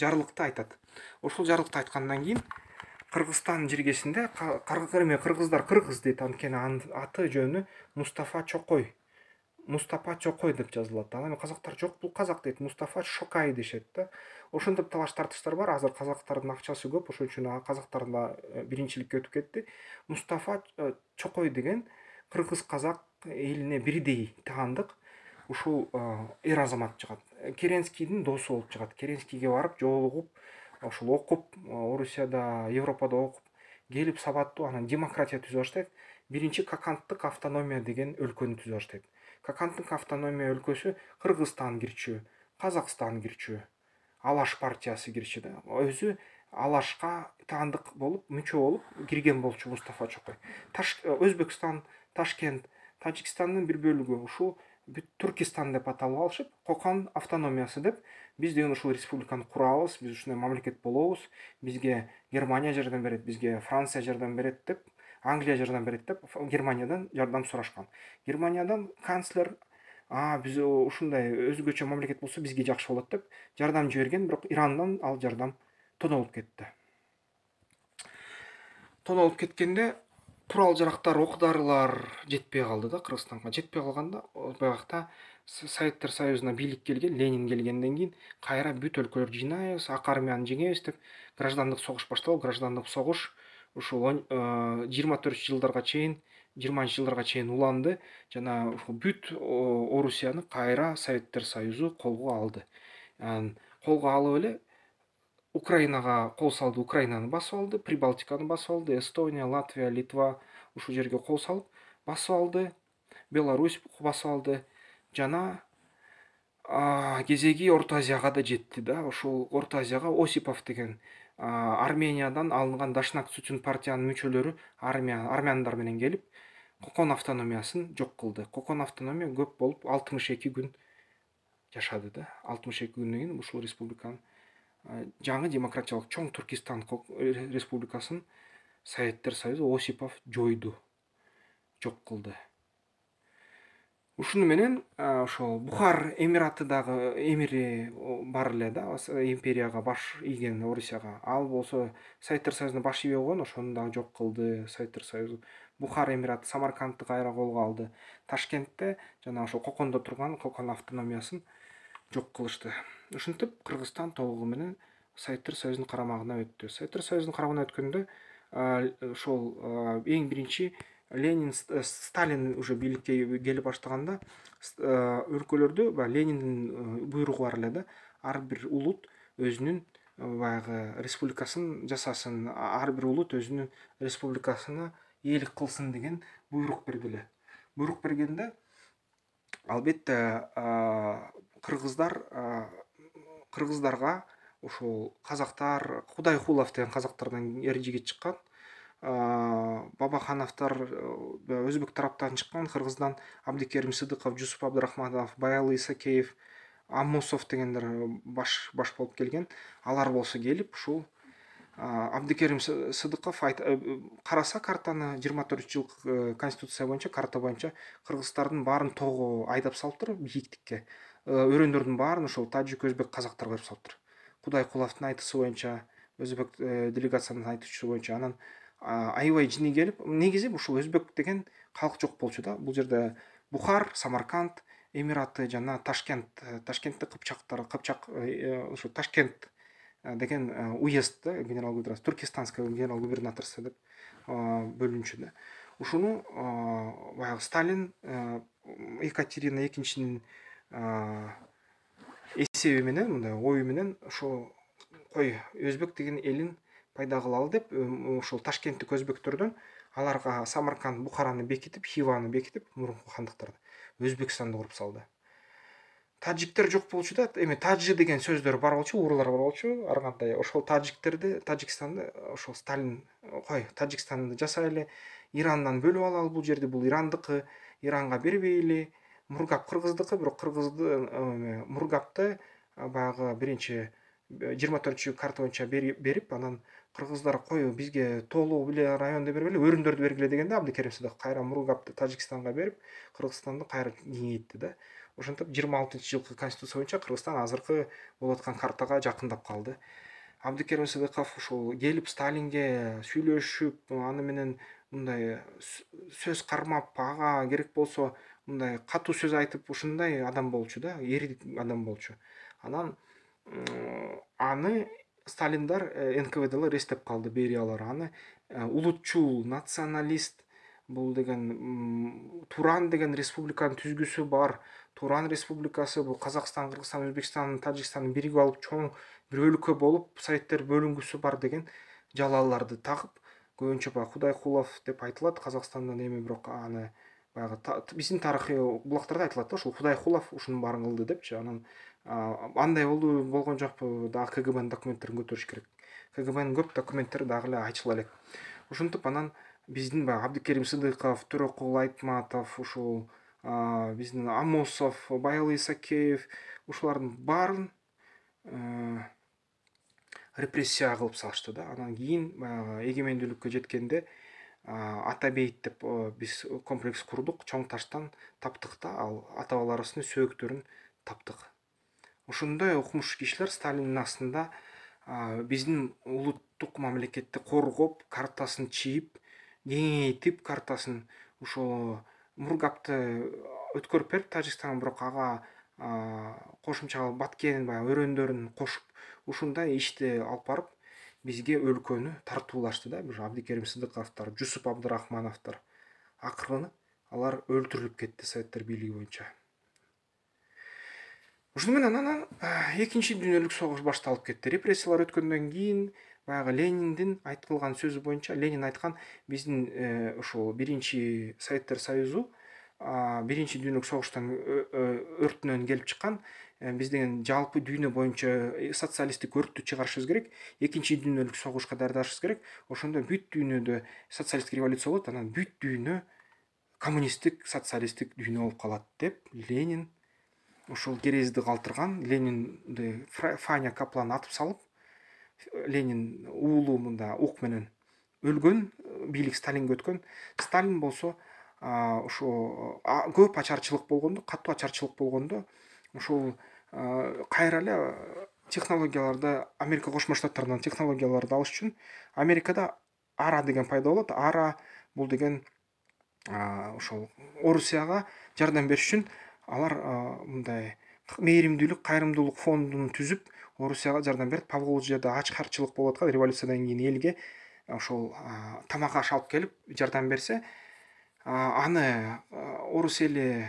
жарлыкты айтат ошол жарлыкты айткандан кийин кыргызстан жергесинде эме кыргыздар кыргыз дейт анткени аты жөнү мустафа чокой мустафа чокой деп жазылат ал эми казактар жок бул казак дейт мустафа шокай дешет да ошентип талаш тартыштар бар азыр казактардын акчасы көп ошон үчүн казактар да э, биринчиликке өтүп кетти мустафа чокой э, деген кыргыз казак элине бирдей таандык ушул э, эр азамат чыгат керенскийдин досу болуп чыгат керенскийге барып жолугуп ошол окуп орусияда европада окуп келип сабаттуу анан демократия түзө баштайт биринчи каканттык автономия деген өлкөнү түзө баштайт какантың автономия өлкөсү кыргызстан кирчү казакстан кирчү алаш партиясы кирчү да өзү алашка таандык болуп мүчө болуп кирген болчу мустафа чокой өзбекстан ташкент тажикстандын бир бөлүгү ушул Түркістан деп аталып алышып қоқан автономиясы деп биз деген ушул республиканы курабыз биз ушундай мамлекет болобуз бизге германия жардам берет бизге франция жардам берет деп англия жардам береді деп германиядан жардам сурашкан германиядан канцлер а биз ушундай өзгөчө мамлекет болсо бизге жакшы болот деп жардам жиберген бирок ирандан ал жардам тонолуп кетти тонолуп кеткенде курал жарактар ок дарылар жетпей калды да кыргызстанга жетпей калганда баягыда советтер союзуна бийлик келген ленин келгенден кийин кайра бүт өлкөлөрдү жыйнайбыз ак армияны жеңебиз деп граждандык согуш башталып граждандык согуш ушул э, жыйырма төрт жылдарга чейин жыйырманчы жылдарга чейин уланды жана ушул бүт э, орусияны кайра советтер союзу колго алды анан колго алып эле украинага кол салды украинаны басып алды прибалтиканы басып алды эстония латвия литва ушул жерге кол салып басып алды беларусь басып алды жана кезеги орто азияга да жетти да ошол орто азияга осипов деген армениядан алынған дашнак сүтін партияның мүшелері армия армяндар менен келіп кокон автономиясын жоқ кылды кокон автономия көп болып 62 күн жашады да 62 күндөн кийин ушул республиканын жаңы демократиялык чоң туркистан э, республикасын советтер союзу осипов жойду жок кылды ушуну менен ошол бухар эмираты дагы эмири бар эле да империяга баш ийген орусияга ал болсо советтер союзуна баш ийбей койгон ошону дагы жок кылды советтер союзу бухар эмираты самаркандты кайра колго алды ташкентте жана ошол кокондо турган кокон автономиясын жок кылышты ушинтип кыргызстан толугу менен советтер союзунун карамагына өттү советтер союзунун карамагына өткөндө ошол эң биринчи ленин э, сталин уже билікке келе баштаганда э, өлкөлөрдө баягы лениндин э, буйругу бар эле да ар бир улут өзүнүн баягы республикасын жасасын ар бир улут өзүнүн республикасына ээлик кылсын деген буйрук эле буйрук бергенде албетте кыргыздар кыргыздарга ошол казактар кудайкулов деген казактардан эр жигит чыккан Э, бабахановторба э, өзбек тараптан чыккан кыргыздан абдыкерим сыдыков жусуп абдрахманов баялы исакеев амусов дегендер э, баш баш болуп келген алар болсо келип ушул абдыкерим сыдыков караса картаны жыйырма төрт жыл конституция боюнча карта боюнча кыргыздардын баарын тоого айдап салыптыр бийиктикке өрөөндөрдүн баарын ошол тажик өзбек казактар кылып салыптыр кудайкуловдун айтуусу боюнча өзбек делегациянын айтуусу боюнча анан аябай жини келіп негизи ушул өзбек деген халық жок болчу да бул жерде бухар самарканд эмираты жана ташкент э, ташкентте кыпчактар кыпчак ушу э, э, ташкент деген уезд да генерал губернатор туркестанская генерал губернаторство деп бөлүнчү да ушуну баягы сталин екатерина экинчинин эсеби менен мындай ою менен ошо кой өзбек деген элин пайда кылалы деп ушул ташкенттик өзбектөрдөн аларга самарканд бухараны бекитип хиваны бекитип мурунку хандыктарды өзбекстанды куруп салды тажиктер жок болчу да эми тажи деген сөздөр бар болчу уурулар бар болчу ар кандай ошол тажиктерди таджикстанды ошол сталин кой тажикстанды жасайлы ирандан бөлүп алалы бул жерди бул ирандыкы иранга бербейли мургап кыргыздыкы бирок кыргызды мургапты баягы биринчи жыйырма төртүнчү карта боюнча берип анан кыргыздар кой бизге толу эле район деп бергиле өрүндөрдү бергиле дегенде абдыкерим сыдыков кайра мургапты тажикстанга берип кыргызстанды кайра кеңейтти да ошентип жыйырма алтынчы жылкы конституция боюнча кыргызстан азыркы болуп аткан картага жакындап калды абдыкерим сыдыков ушул келип сталинге сүйлөшүп аны менен мындай сөз кармап ага керек болсо мындай катуу сөз айтып ушундай адам болчу да эрдик адам болчу анан аны сталиндар э, нквдлар эстеп қалды бериялар аны э, улутчул националист бул деген туран деген республиканың түзгүсү бар туран республикасы бул казакстан кыргызстан өзбекстан Таджикстан бірігіп алып чоң бир өлкө болуп советтер бөлүнгүсү бар деген жалаларды тагып көбүнчө баягы кудайкулов деп айтылады Қазақстанда эми бирок аны баягы биздин тарыхый булактарда айтылат да ушул кудайкулов ушунун баарын кылды депчи анан андай болдубу болгон жокпу дагы кгбнын документтерин көтөрүш керек кгбнын көп документтери дагы эле ачыла элек ушинтип анан биздин баягы абдыкерим сыдыков төрөкул айтматов ушул биздин амосов байял исакеев ушулардын баарын э, репрессия кылып салышты да анан кийин баягы эгемендүүлүккө жеткенде ата бейит деп э, биз комплекс курдук чоң таштан таптык да ал ата бабаларыбыздын сөөктөрүн таптык ошондой укмуш кишилер сталиндин астында биздин улуттук мамлекетти коргоп картасын чийип кеңейтип картасын ошол мургапты өткөрүп берип тажикстанга бирок ага кошумча кылып баткен баягы өрөөндөрүн кошуп ушундай ишти алып барып бизге өлкөнү тартуулашты да же абдыкерим сыдыковдор жусуп абдырахмановдор акырын алар өлтүрүлүп кетти советтер бийлиги боюнча ушуну анан экинчи дүйнөлүк согуш башталып кетти репрессиялар өткөндөн кийин баягы лениндин айткылган сөзү боюнча ленин айткан биздин ушул э, биринчи советтер союзу биринчи дүйнөлүк согуштан э, э, өртүнөн келип чыккан биз деген жалпы дүйнө боюнча социалисттик өрттү чыгарышыбыз керек экинчи дүйнөлүк согушка даярдашыбыз керек ошондо бүт дүйнөдө социалисттик революция болот анан бүт дүйнө коммунисттик социалисттик дүйнө болуп калат деп ленин ошол керезди калтырган ленинди фаня каплан атып салып ленин уулу мында ук менен өлгөн бийлик сталинге өткөн сталин болсо ошо көп ачарчылык болгондо катуу ачарчылык болгондо ошол кайра эле технологияларды америка кошмо штаттарынан технологияларды алыш үчүн америкада ара деген пайда болот ара бул деген ошол орусияга жардам бериш үчүн алар мындай мээримдүүлүк кайрымдуулук фондун түзүп орусияга жардам берет поволжьеда жерде болуп аткан революциядан кийин элге ошол тамак аш алып келип жардам берсе аны орус эли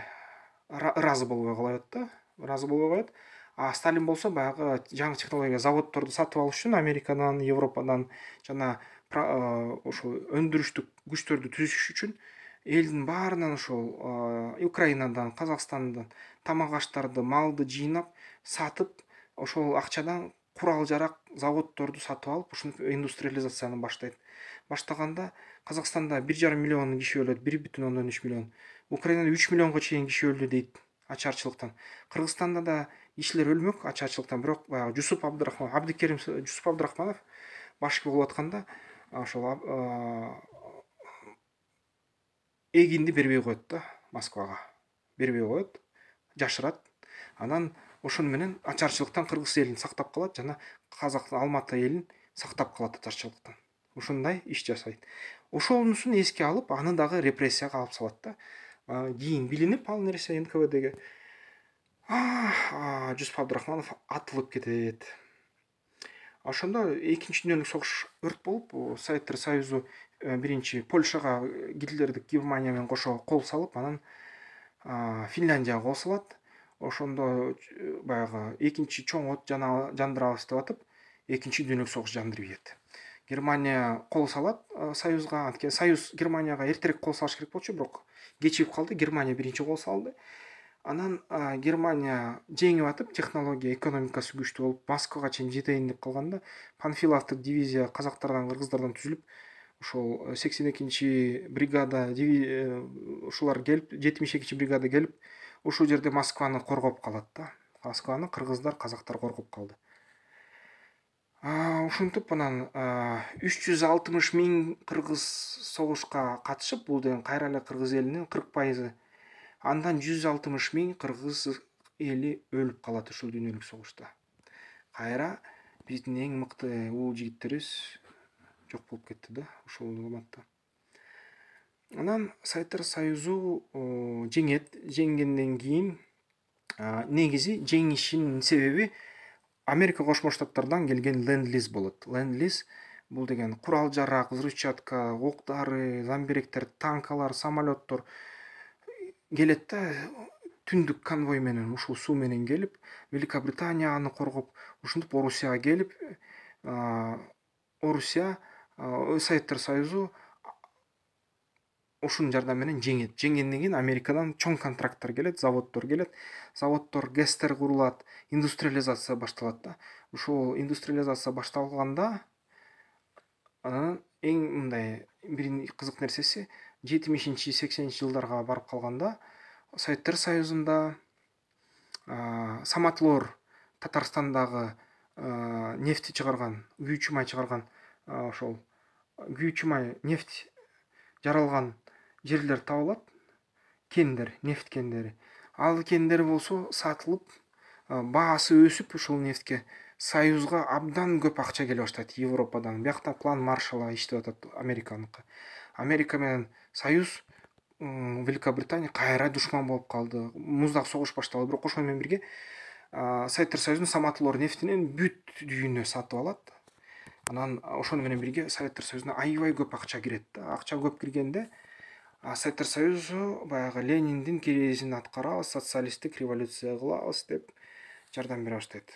ыраазы болбой калат да ыраазы болбой калат а сталин болсо баягы жаңы технология заводдорду сатып алыш үчүн америкадан европадан жана ошол өндүрүштүк күчтөрдү түзүш үчүн елдің барынан ошол украинадан казакстандан тамак аштарды малды жинап сатып ошол акчадан құрал жарақ заводдорду сатып алып ушинтип индустриализацияны баштайт баштаганда қазақстанда бир жарым миллион киши өлөт бир бүтүн ондон үч миллион украинада үч миллионго чейин киши өлдү дейт ачарчылыктан кыргызстанда да кишилер өлмөк ачарчылыктан бирок баягы жусуп абдырахманов абдыкерим жусуп абдырахманов башкы болуп атканда ошол эгинди бербей коет да москвага бербей коет жашырат анан ошону менен ачарчылыктан кыргыз элин сактап калат жана казак алматы элин сактап калат ачарчылыктан ушундай иш жасайт ошонусун эске алып аны дагы репрессияга алып салат да кийин билинип ал нерсе нквдге жусуп абдрахманов атылып кетет ошондо экинчи дүйнөлүк согуш өрт болуп советтер союзу Э, биринчи польшага э, гитлердик германия менен кошо кол салып анан финляндияга кол салат ошондо э, баягы экинчи чоң от жандырабыз деп атып экинчи дүйнөлүк согуш жандырып ийет германия кол салат союзга анткени союз германияга эртерээк кол салыш керек болчу бирок кечигип калды германия биринчи кол салды анан германия жеңип атып технология экономикасы күчтүү болуп москвага чейин жетейин деп калганда панфиловдук дивизия казактардан кыргыздардан түзүлүп ошол э, сексен экинчи бригада ушулар э, келип жетимиш экинчи бригада келип ушул жерде москваны коргоп калат да москваны кыргыздар казактар коргоп калды ушинтип анан э, үч жүз алтымыш миң кыргыз согушка катышып бул деген кайра эле кыргыз элинин кырк пайызы андан жүз алтымыш миң кыргыз эли өлүп калат ушул дүйнөлүк согушта кайра биздин эң мыкты уу жигиттерибиз жок болуп кетти да ошол матта анан советтер союзу э, жеңет жеңгенден кийин негизи жеңишинин себеби америка кошмо штаттардан келген ленд лиз болот ленд лиз бул деген курал жарак взрывчатка ок дары замбиректер танкалар самолеттор келет да түндүк конвой менен ушул суу менен келип великобританияны коргоп ушинтип орусияга келип орусия советтер союзу ушунун жардамы менен жеңет жеңгенден кийин америкадан чоң контракттар келет заводдор келет заводдор гэстер курулат индустриализация башталат да ушул индустриализация башталганда анан эң мындай бир кызык нерсеси жетимишинчи сексенинчи жылдарга барып калганда советтер союзунда саматлор татарстандагы нефти чыгарган күйүүчү май чыгарган ошол май нефть жаралган жерлер табылат кендер нефть кендери ал кендер болсо сатылып баасы өсүп ушул нефтке союзга абдан көп акча келе баштайт европадан биякта план маршала иштеп атат американыкы америка менен союз великобритания кайра душман болуп калды муздак согуш башталды бирок ошону менен бирге советтер союзунун саматылор нефтинен бүт дүйнө сатып алат анан ошону менен бирге советтер союзуна аябай көп акча кирет да акча көп киргенде советтер союзу баягы лениндин киресин аткарабыз социалисттик революция кылабыз деп жардам бере баштайт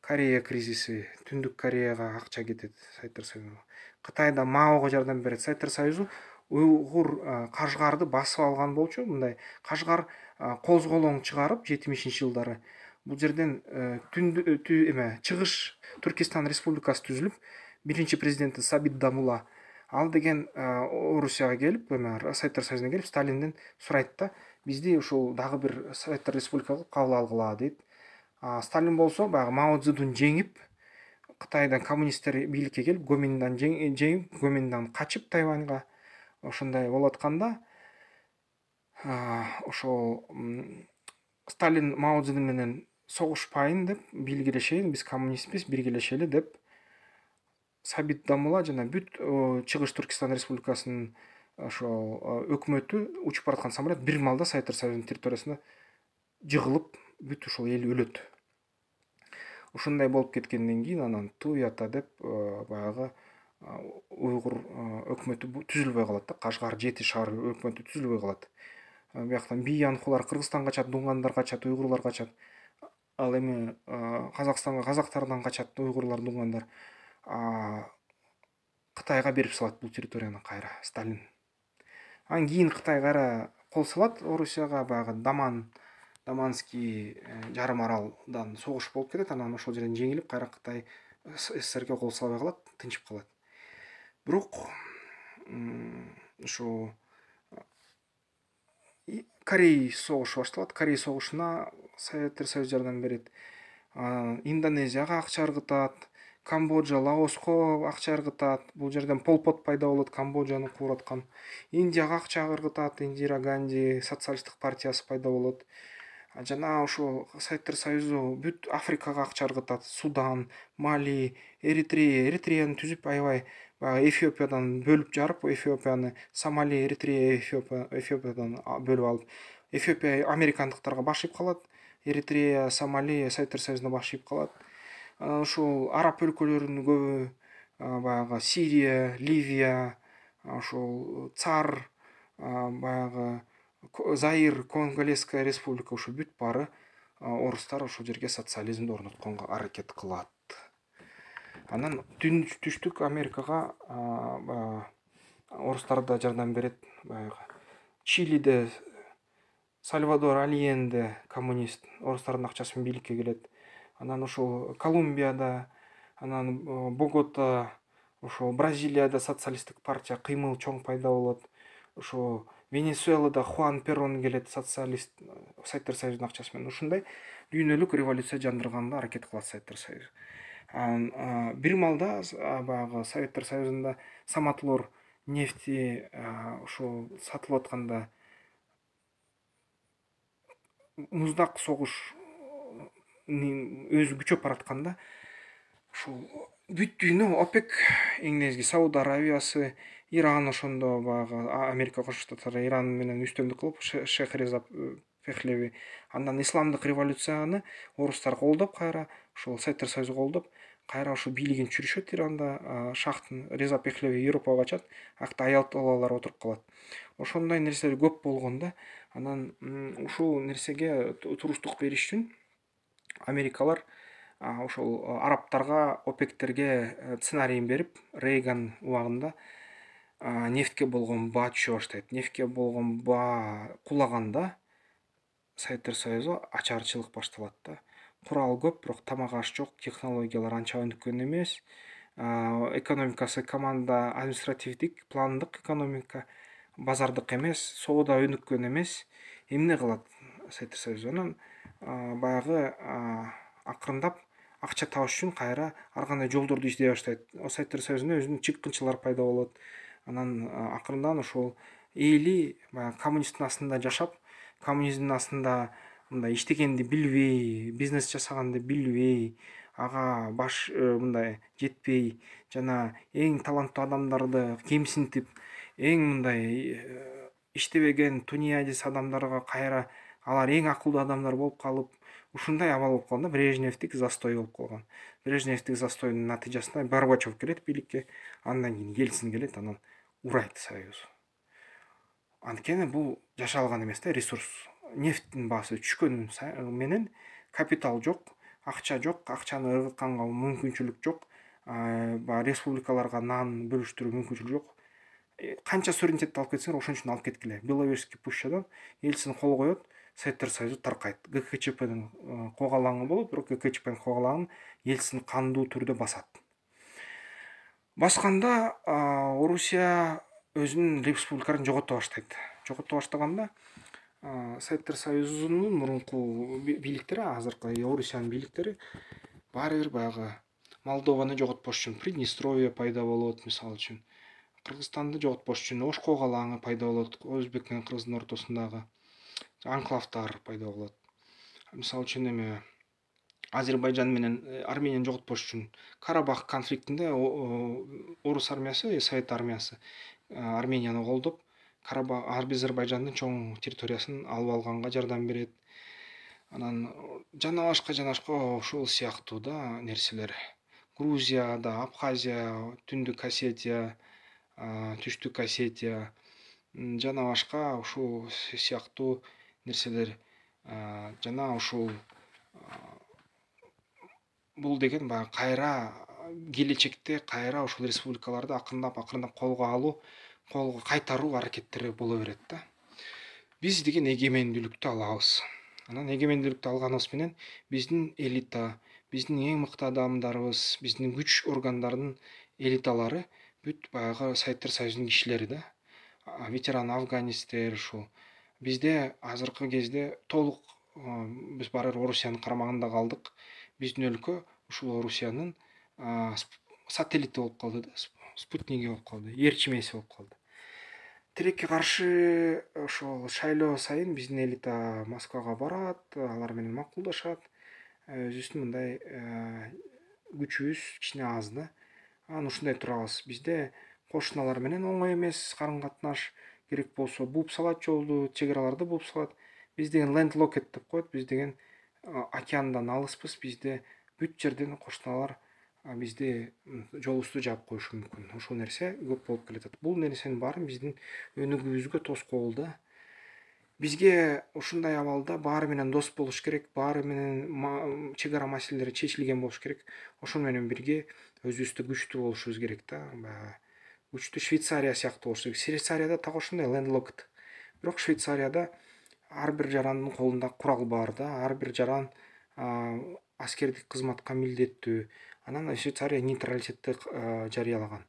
корея кризиси түндүк кореяга акча кетет советтер союзу кытайда маого жардам берет советтер союзу уйгур кажгарды басып алган болчу мындай кажгар козголоң чыгарып жетимишинчи жылдары бұл жерден э, түнеме э, чыгыш түркистан республикасы түзіліп, бірінші президенті сабит дамула ал деген э, орусияга келип эме советтер союзуна келип сталинден сурайт да бізде ушул дагы бир советтер республика кылып кабыл алгыла дейт сталин болсо баягы мао цзедун жеңип кытайдан коммунисттер бийликке келип гоминдан жеңип гоминдан качып тайваньга ошондой болуп атканда ошол сталин мао менен согушпайын деп бийликлешейин биз коммунистпиз биргилешели деп сабит дамула жана бүт э, чыгыш түркистан республикасынын э, ошол э, өкмөтү учуп бараткан самолет бир маалда советтер союзунун территориясына жыгылып бүт ушул эл өлөт ушундай болуп кеткенден кийин анан туй ата деп баягы уйгур өкмөтү түзүлбөй калат да кашгар жети шаар өкмөтү түзүлбөй калат бияктан бийянкулар кыргызстанга качат дунгандар качат уйгурлар качат ал эми казакстанга казактардан качат уйгурлар угандар кытайга берип салат бул территорияны кайра сталин анан кийин кытай кайра кол салат орусияга баягы даман даманский э, жарым аралдан согуш болуп кетет анан ошол жерден жеңилип кайра кытай сссрге кол салбай калат тынчып калат бирок ушо корей согушу башталат корей согушуна советтер союз жардам берет индонезияга акча ыргытат камбоджа лаоско акча ыргытат бул жерден пол пот пайда болот камбоджианы куураткан индияга акча ыргытат индира ганди социалисттик партиясы пайда болот жана ошол советтер союзу бүт африкага акча ыргытат судан мали эритрея эритреяны түзүп аябай баягы эфиопиядан бөлүп жарып эфиопияны сомали эритрея эфиопиядан бөлүп алып эфиопия американдыктарга баш ийип калат эритрея сомали советтер союзуна багышып калат анан э, ошол араб өлкөлөрүнүн көбү э, баягы сирия ливия ошол э, цар баягы заир конголезская республика ошо бүт баары орустар ошол жерге социализмди орнотконго аракет кылат анан түштүк америкага баягы орустар да жардам берет баягы чилиде сальвадор альенде коммунист орыстардың ақшасымен билікке келеді анан ошол колумбияда анан э, богота ошол бразилияда социалисттик партия кыймыл чоң пайда болот ошо венесуэлада хуан перрон келет социалист э, советтер союзунун акчасы менен ушундай дүйнөлүк революция жандырганга аракет кылат советтер союзу анан э, бир маалда баягы советтер союзунда саматлор нефти ошол сатылып атканда муздак соғыш өзү күчөп баратканда ушул бүт дүйнө опек эң негизги сауд арабиясы иран ошондо баягы америка кошмо штаттары иран менен үстөмдүк кылып шех реза пехлеви э, андан исламдык революцияны орустар колдоп кайра ушул советтер союзу колдоп кайра ушул бийлигин түшүрүшөт иранда шахтын реза пехлеви европага качат аякта аялталалар отуруп калат ошондой нерселер көп болгон да анан ушул нерсеге туруштук бериш үчүн америкалар ошол арабтарга опектерге э, сценарийин берип рейган убагында нефтке болгон баа түшө баштайт нефтке болгон баа кулаганда советтер союзу ачарчылык башталат да курал көп бирок тамак аш жок технологиялар анча өнүккөн эмес экономикасы команда административдик пландык экономика базардык эмес соода өнүккөн эмес эмне кылат советсоюз анан баягы акырындап акча табыш үчүн кайра ар кандай жолдорду издей баштайт советтер союзунда өзүнүн чыккынчылары пайда болот анан акырындан ошол эли баягы коммунисттин астында жашап коммунизмдин астында мындай иштегенди билбей бизнес жасаганды билбей ага баш э, мындай жетпей жана эң таланттуу адамдарды кемсинтип эң мындай э, иштебеген туниядис адамдарга кайра алар эң акылдуу адамдар болуп калып ушундай абал болуп калган да брежневдик застой болуп калган брежневдик застойдун натыйжасында горбачев келет бийликке андан кийин ельцин келет анан урайт союз анткени бул жашалган эмес да ресурс нефттин баасы түшкөн менен капитал жок акча жок акчаны ыргытканга мүмкүнчүлүк жок баягы республикаларга нан бөлүштүрүү мүмкүнчүлүк жок Э, канча суверенитетти алып кетсеңер ошон үчүн алып кеткиле беловежский пущадан ельцин кол коет советтер союзу таркайт гкчпнын э, алаңы болот бирок гкчпнын алаңын елцин кандуу түрдө басат басканда орусия өзүнүн республикаларын жогото баштайт жогото баштаганда советтер союзунун мурунку бийликтери азыркы орусиянын бийликтери баары бир баягы молдованы жоготпош үчүн приднестровье пайда болот мисалы үчүн кыргызстанды жоготпош үчүн ош когалаңы пайда болот өзбек менен кыргыздын ортосундагы анклавтар пайда болот мисалы үчүн эме азербайжан менен э, арменияны жоготпош үчүн карабах конфликтинде орус армиясы совет армиясы э, арменияны колдоп карабах азербайжандын чоң территориясын алып алганга жардам берет анан жана башка жана башка ушул сыяктуу да нерселер грузияда абхазия түндүк осетия түштүк осетия жана башка ушул сыяктуу нерселер жана ушул бул деген баягы кайра келечекте кайра ушул республикаларды акырындап акырындап колго алуу колго кайтаруу аракеттери боло берет да биз деген эгемендүүлүктү алабыз анан эгемендүүлүктү алганыбыз менен биздин элита биздин эң мыкты адамдарыбыз биздин күч органдарынын элиталары бүт баягы сайттар союзунун кишилери да ветеран афганистер ушул бизде азыркы кезде толук э, биз баары бир орусиянын карамагында калдык биздин өлкө ушул орусиянын э, сателлити болуп калды да спутниги болуп калды ээрчимеси болуп калды тилекке каршы ошол э, шайлоо сайын биздин элита москвага барат алар менен макулдашат өзүбүздүн мындай күчүбүз кичине аз да анан ушундай турабыз бизде кошуналар менен оңой эмес карым катнаш керек болсо бууп салат жолду чек араларды бууп салат биз деген ленд локет деп коет биз деген океандан алыспыз бизде бүт жерден кошуналар бизди жолубузду жаап коюшу мүмкүн ушул нерсе көп болуп келатат бул нерсенин баарын биздин өнүгүүбүзгө тоскоол да бизге ушундай абалда баары менен дос болуш керек баары менен чек ара маселелери чечилген болуш керек ошону менен бирге өзүбүздө күчтүү болушубуз керек да баягы күчтүү швейцария сыяктуу болуш керек швейцарияда так ошондой лендлокт бирок швейцарияда ар бир жарандын колунда курал бар да ар бир жаран аскердик кызматка милдеттүү анан швейцария нейтралитетти жарыялаган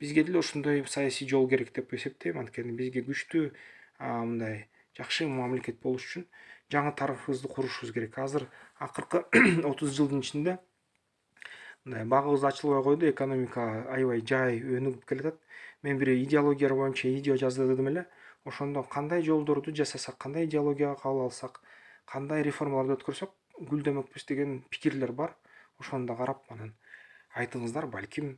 бизге деле ушундой саясий жол керек деп эсептейм анткени бизге күчтүү мындай жакшы мамлекет болуш үчүн жаңы тарыхыбызды курушубуз керек азыр акыркы отуз жылдын ичинде мындай багыбыз ачылбай койду экономика аябай жай өнүгүп келатат мен бир идеологиялар боюнча видео жаздыдым эле ошондо кандай жолдорду жасасак кандай идеологияга кабыл алсак кандай реформаларды өткөрсөк гүлдөмөкпүз деген пикирлер бар ошону да карап анан айтыңыздар балким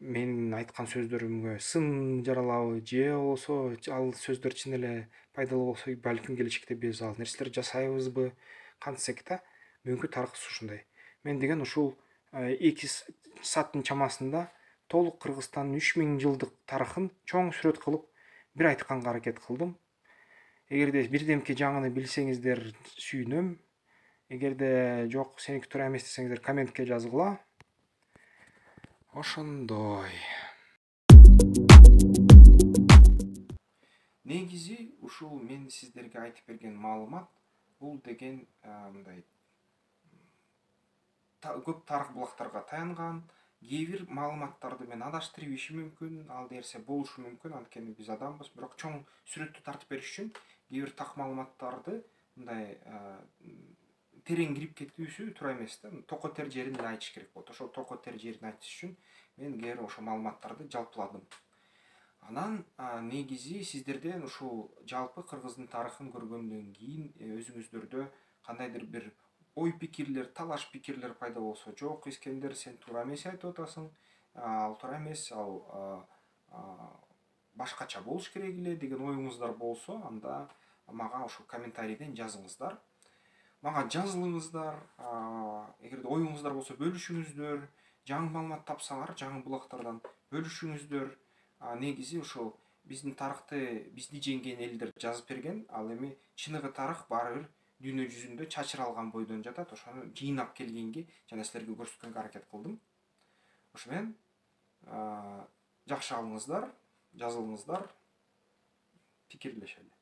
менің айтқан сөздерімге сын жаралабы же болбосо ал сөздөр чын эле пайдалуу болсо балким келечекте биз ал нерселерди жасайбызбы кантсек да мүмкүн тарыхыбыз ушундай мен деген ушул э, эки сааттын чамасында толук кыргызстандын үч миң жылдык тарыхын чоң сүрөт кылып бир айтканга аракет кылдым эгерде бирдемке жаңыны билсеңиздер сүйүнөм эгерде жок сеники туура эмес десеңиздер комментке жазгыла ошондой негизи ушул мен сиздерге айтып берген маалымат бул деген э, мындай көп тарых булактарга таянган кээ бир маалыматтарды мен адаштырып ийишим мүмкүн ал нерсе болушу мүмкүн анткени биз адамбыз бирок чоң сүрөттү тартып бериш үчүн кээ бир так маалыматтарды мындай э, терең кіріп кетүүсү туура эмес да токо тер жерин эле айтыш керек болот ошол токо тер жерин айтыш үчүн мен кээ бир ошо маалыматтарды жалпыладым анан негизи сиздерден ушул жалпы кыргыздын тарыхын көргөндөн кийин э, өзүңүздөрдө кандайдыр бир ой пикирлер талаш пикирлер пайда болсо жок искендер сен туура эмес айтып атасың ал туура эмес ал башкача болуш керек эле деген оюңуздар болсо анда мага ошол комментарийден жазыңыздар маған жазылыңыздар ә, егер ойыңыздар болса бөлісіңіздер жаңа маалымат тапсаңар жаңы бұлақтардан бөлісіңіздер ә, негізі ошол біздің тарыхты бізді жеңген елдер жазып берген ал эми чыныгы тарых баары бир дүйнө жүзүндө чачыралган бойдон жатат ошону жыйнап келгенге жана силерге көрсөткөнгө аракет кылдым ошо менен жакшы жазылыңыздар пикирлешели